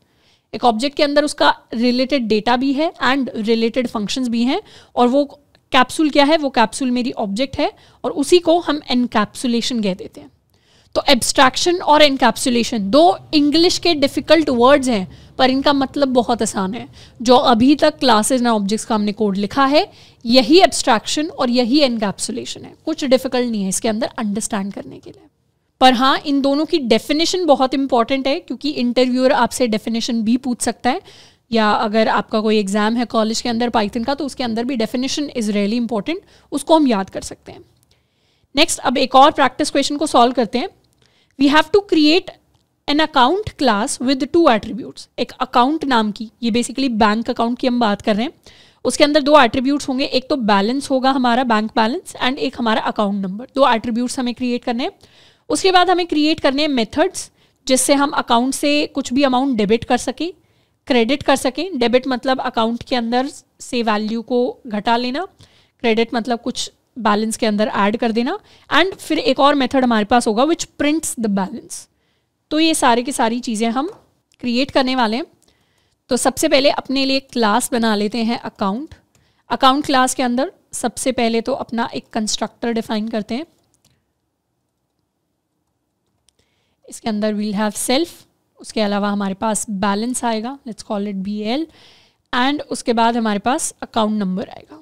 [SPEAKER 1] एक ऑब्जेक्ट के अंदर उसका रिलेटेड डेटा भी है एंड रिलेटेड फंक्शंस भी हैं और वो कैप्सूल क्या है वो कैप्सूल मेरी ऑब्जेक्ट है और उसी को हम एनकैप्सुलेशन कह देते हैं तो एब्स्ट्रैक्शन और एनकैप्सुलेशन दो इंग्लिश के डिफ़िकल्ट वर्ड्स हैं पर इनका मतलब बहुत आसान है जो अभी तक क्लासेज ना ऑब्जेक्ट्स का हमने कोड लिखा है यही एब्स्ट्रैक्शन और यही एनकैप्सुलेशन है कुछ डिफ़िकल्ट नहीं है इसके अंदर अंडरस्टैंड करने के लिए पर हाँ इन दोनों की डेफिनेशन बहुत इंपॉर्टेंट है क्योंकि इंटरव्यूअर आपसे डेफिनेशन भी पूछ सकता है या अगर आपका कोई एग्ज़ाम है कॉलेज के अंदर पाइथन का तो उसके अंदर भी डेफिनेशन इज़ रियली इंपॉर्टेंट उसको हम याद कर सकते हैं नेक्स्ट अब एक और प्रैक्टिस क्वेश्चन को सॉल्व करते हैं we have to create an account class with two attributes एक अकाउंट नाम की ये बेसिकली बैंक अकाउंट की हम बात कर रहे हैं उसके अंदर दो एट्रीब्यूट्स होंगे एक तो बैलेंस होगा हमारा बैंक बैलेंस एंड एक हमारा अकाउंट नंबर दो एट्रीब्यूट्स हमें क्रिएट करने हैं उसके बाद हमें क्रिएट करने हैं मेथड्स जिससे हम अकाउंट से कुछ भी अमाउंट डेबिट कर सके क्रेडिट कर सकें डेबिट मतलब अकाउंट के अंदर से वैल्यू को घटा लेना क्रेडिट मतलब कुछ बैलेंस के अंदर ऐड कर देना एंड फिर एक और मेथड हमारे पास होगा विच प्रिंट्स द बैलेंस तो ये सारे की सारी चीज़ें हम क्रिएट करने वाले हैं तो सबसे पहले अपने लिए क्लास बना लेते हैं अकाउंट अकाउंट क्लास के अंदर सबसे पहले तो अपना एक कंस्ट्रक्टर डिफाइन करते हैं इसके अंदर वील हैव सेल्फ उसके अलावा हमारे पास बैलेंस आएगा let's call it B L and उसके बाद हमारे पास अकाउंट नंबर आएगा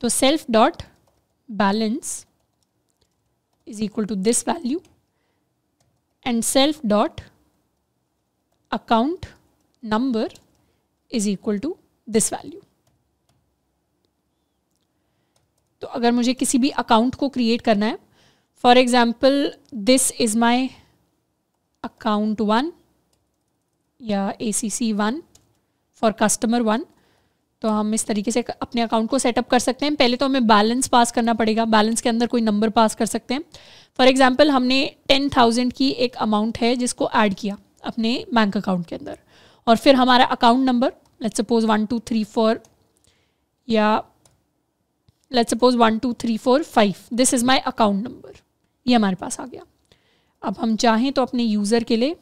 [SPEAKER 1] तो self dot balance is equal to this value and self dot account number is equal to this value तो अगर मुझे किसी भी अकाउंट को क्रिएट करना है for example this is my account one या A C C one for customer one तो हम इस तरीके से अपने अकाउंट को सेटअप कर सकते हैं पहले तो हमें बैलेंस पास करना पड़ेगा बैलेंस के अंदर कोई नंबर पास कर सकते हैं फॉर एग्जाम्पल हमने टेन थाउजेंड की एक अमाउंट है जिसको ऐड किया अपने बैंक अकाउंट के अंदर और फिर हमारा account number let suppose one two three four या let suppose one two three four five this is my account number ये हमारे पास आ गया अब हम चाहें तो अपने यूज़र के लिए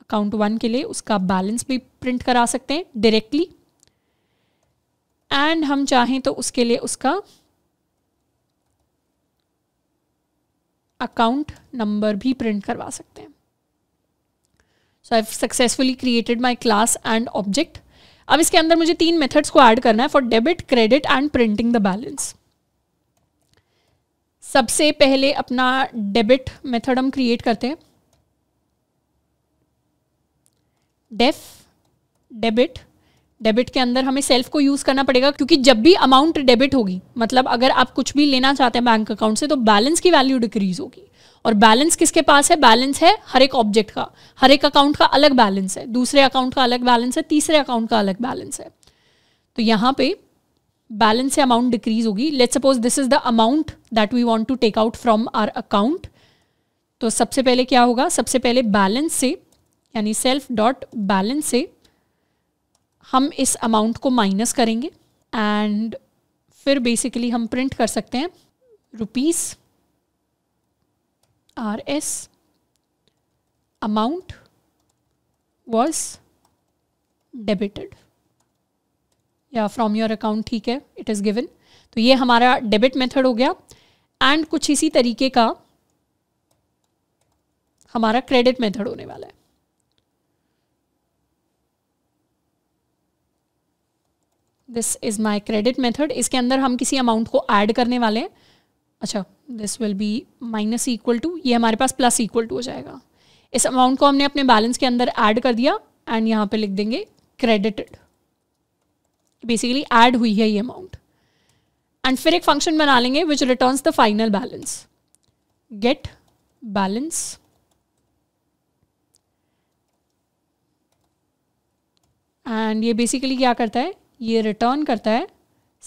[SPEAKER 1] अकाउंट वन के लिए उसका बैलेंस भी प्रिंट करा सकते हैं डायरेक्टली एंड हम चाहें तो उसके लिए उसका अकाउंट नंबर भी प्रिंट करवा सकते हैं so I successfully created my class and object अब इसके अंदर मुझे तीन मेथड्स को ऐड करना है for debit credit and printing the balance सबसे पहले अपना डेबिट मेथड हम क्रिएट करते हैं डेफ डेबिट डेबिट के अंदर हमें सेल्फ को यूज़ करना पड़ेगा क्योंकि जब भी अमाउंट डेबिट होगी मतलब अगर आप कुछ भी लेना चाहते हैं बैंक अकाउंट से तो बैलेंस की वैल्यू डिक्रीज होगी और बैलेंस किसके पास है बैलेंस है हर एक ऑब्जेक्ट का हर एक अकाउंट का अलग बैलेंस है दूसरे अकाउंट का अलग बैलेंस है तीसरे अकाउंट का अलग बैलेंस है तो यहाँ पे बैलेंस से अमाउंट डिक्रीज होगी let suppose this is the amount that we want to take out from our account तो सबसे पहले क्या होगा सबसे पहले बैलेंस से यानी सेल्फ डॉट बैलेंस से हम इस अमाउंट को माइनस करेंगे एंड फिर बेसिकली हम प्रिंट कर सकते हैं rupees R S amount was debited या फ्रॉम योर अकाउंट ठीक है इट इज़ गिवन तो ये हमारा डेबिट मेथड हो गया एंड कुछ इसी तरीके का हमारा क्रेडिट मेथड होने वाला है this is my credit method इसके अंदर हम किसी अमाउंट को ऐड करने वाले हैं अच्छा this will be minus equal to ये हमारे पास प्लस इक्वल टू हो जाएगा इस अमाउंट को हमने अपने बैलेंस के अंदर ऐड कर दिया एंड यहाँ पे लिख देंगे क्रेडिटेड बेसिकली ऐड हुई है ये अमाउंट एंड फिर एक फंक्शन बना लेंगे which returns the final balance get balance and ये बेसिकली क्या करता है ये रिटर्न करता है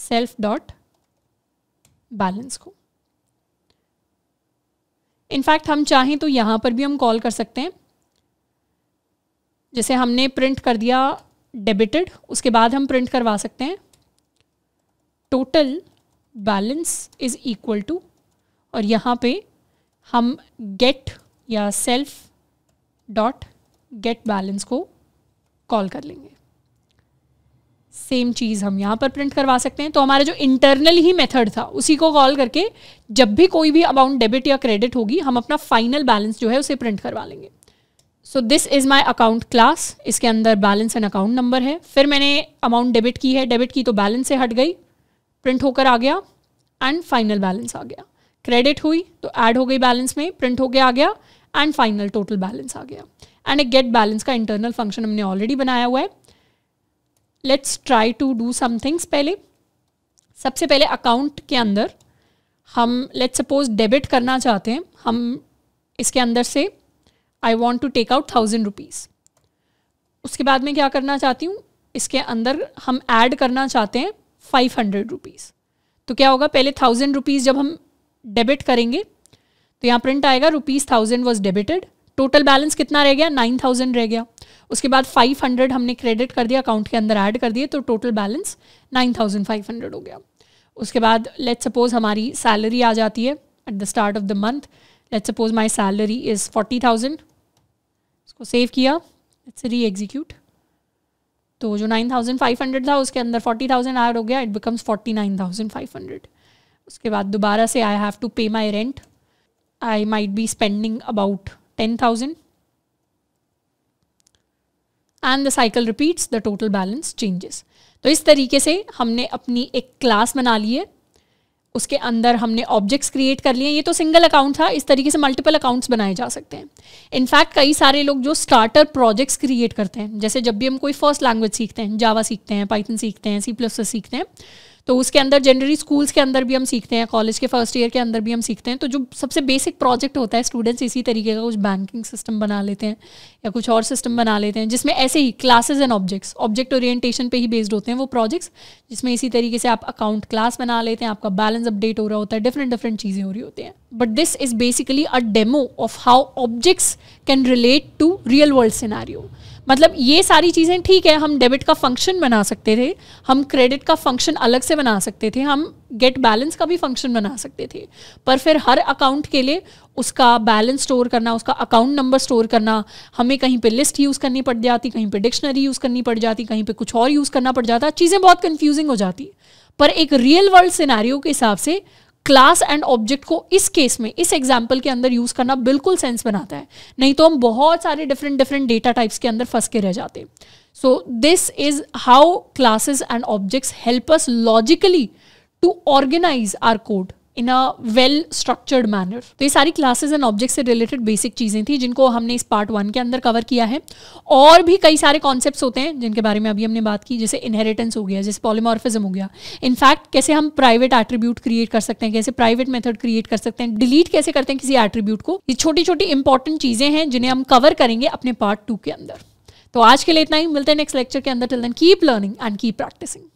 [SPEAKER 1] सेल्फ डॉट बैलेंस को इनफैक्ट हम चाहें तो यहाँ पर भी हम कॉल कर सकते हैं जैसे हमने प्रिंट कर दिया डेबिटेड उसके बाद हम प्रिंट करवा सकते हैं total balance is equal to और यहाँ पे हम गेट या सेल्फ डॉट गेट बैलेंस को कॉल कर लेंगे सेम चीज़ हम यहाँ पर प्रिंट करवा सकते हैं तो हमारा जो इंटरनल ही मेथड था उसी को कॉल करके जब भी कोई भी अमाउंट डेबिट या क्रेडिट होगी हम अपना फाइनल बैलेंस जो है उसे प्रिंट करवा लेंगे so this is my account class इसके अंदर बैलेंस एंड अकाउंट नंबर है फिर मैंने अमाउंट डेबिट की है डेबिट की तो बैलेंस से हट गई प्रिंट होकर आ गया एंड फाइनल बैलेंस आ गया क्रेडिट हुई तो ऐड हो गई बैलेंस में प्रिंट गया आ गया एंड फाइनल टोटल बैलेंस आ गया एंड एक गेट बैलेंस का इंटरनल फंक्शन हमने ऑलरेडी बनाया हुआ है let's try to do some things पहले सबसे पहले अकाउंट के अंदर हम लेट्स सपोज डेबिट करना चाहते हैं हम इसके अंदर से I want to take out thousand rupees उसके बाद में क्या करना चाहती हूँ इसके अंदर हम ऐड करना चाहते हैं फाइव हंड्रेड रुपीज़ तो क्या होगा पहले थाउजेंड रुपीज़ जब हम डेबिट करेंगे तो यहाँ प्रिंट आएगा rupees thousand was debited total balance कितना रह गया नाइन थाउजेंड रह गया उसके बाद फाइव हंड्रेड हमने क्रेडिट कर दिया अकाउंट के अंदर ऐड कर दिए तो total balance nine thousand five hundred हो गया उसके बाद लेट सपोज हमारी सैलरी आ जाती है at the start of the month let suppose my salary is forty thousand इसको सेव किया इट्स री एग्जीक्यूट तो जो नाइन थाउजेंड फाइव हंड्रेड था उसके अंदर फोर्टी थाउजेंड आर हो गया it becomes forty nine thousand five hundred उसके बाद दोबारा से I have to pay my rent I might be spending about ten thousand and the cycle repeats the total balance changes तो इस तरीके से हमने अपनी एक क्लास बना ली है उसके अंदर हमने ऑब्जेक्ट्स क्रिएट कर लिए ये तो सिंगल अकाउंट था इस तरीके से मल्टीपल अकाउंट्स बनाए जा सकते हैं इनफैक्ट कई सारे लोग जो स्टार्टर प्रोजेक्ट्स क्रिएट करते हैं जैसे जब भी हम कोई फर्स्ट लैंग्वेज सीखते हैं जावा सीखते हैं पाइथन सीखते हैं सी प्लस सीखते हैं तो उसके अंदर जनरली स्कूल्स के अंदर भी हम सीखते हैं कॉलेज के फर्स्ट ईयर के अंदर भी हम सीखते हैं तो जो सबसे बेसिक प्रोजेक्ट होता है स्टूडेंट्स इसी तरीके का कुछ बैंकिंग सिस्टम बना लेते हैं या कुछ और सिस्टम बना लेते हैं जिसमें ऐसे ही classes and objects object orientation पे ही बेस्ड होते हैं वो प्रोजेक्ट्स जिसमें इसी तरीके से आप अकाउंट क्लास बना लेते हैं आपका बैलेंस अपडेट हो रहा होता है डिफरेंट डिफरेंट चीज़ें हो रही होती हैं but this is basically a demo of how objects can relate to real world scenario मतलब ये सारी चीज़ें ठीक है हम डेबिट का फंक्शन बना सकते थे हम क्रेडिट का फंक्शन अलग से बना सकते थे हम गेट बैलेंस का भी फंक्शन बना सकते थे पर फिर हर अकाउंट के लिए उसका बैलेंस स्टोर करना उसका अकाउंट नंबर स्टोर करना हमें कहीं पे लिस्ट यूज़ करनी पड़ जाती कहीं पे डिक्शनरी यूज़ करनी पड़ जाती कहीं पे कुछ और यूज़ करना पड़ जाता चीज़ें बहुत कन्फ्यूजिंग हो जाती पर एक रियल वर्ल्ड सिनारियो के हिसाब से क्लास एंड ऑब्जेक्ट को इस केस में इस एग्जाम्पल के अंदर यूज करना बिल्कुल सेंस बनाता है नहीं तो हम बहुत सारे डिफरेंट डिफरेंट डेटा टाइप्स के अंदर फंस के रह जाते so this is how classes and objects help us logically to organize our code in a well structured manner तो ये सारी क्लासेज एंड ऑब्जेक्ट से रिलेटेड बेसिक चीज़ें थी जिनको हमने इस पार्ट वन के अंदर कवर किया है और भी कई सारे कॉन्सेप्ट होते हैं जिनके बारे में अभी हमने बात की जैसे इनहेरिटेंस हो गया जैसे पॉलीमॉर्फिज्म हो गया इनफैक्ट कैसे हम प्राइवेट एट्रीब्यूट क्रिएट कर सकते हैं कैसे प्राइवेट मेथड क्रिएट कर सकते हैं डिलीट कैसे करते हैं किसी एट्रीब्यूट को ये छोटी छोटी इंपॉर्टेंट चीज़ें हैं जिन्हें हम कवर करेंगे अपने पार्ट टू के अंदर तो आज के लिए इतना ही मिलते हैं नेक्स्ट लेक्चर के अंदर till then keep learning and keep practising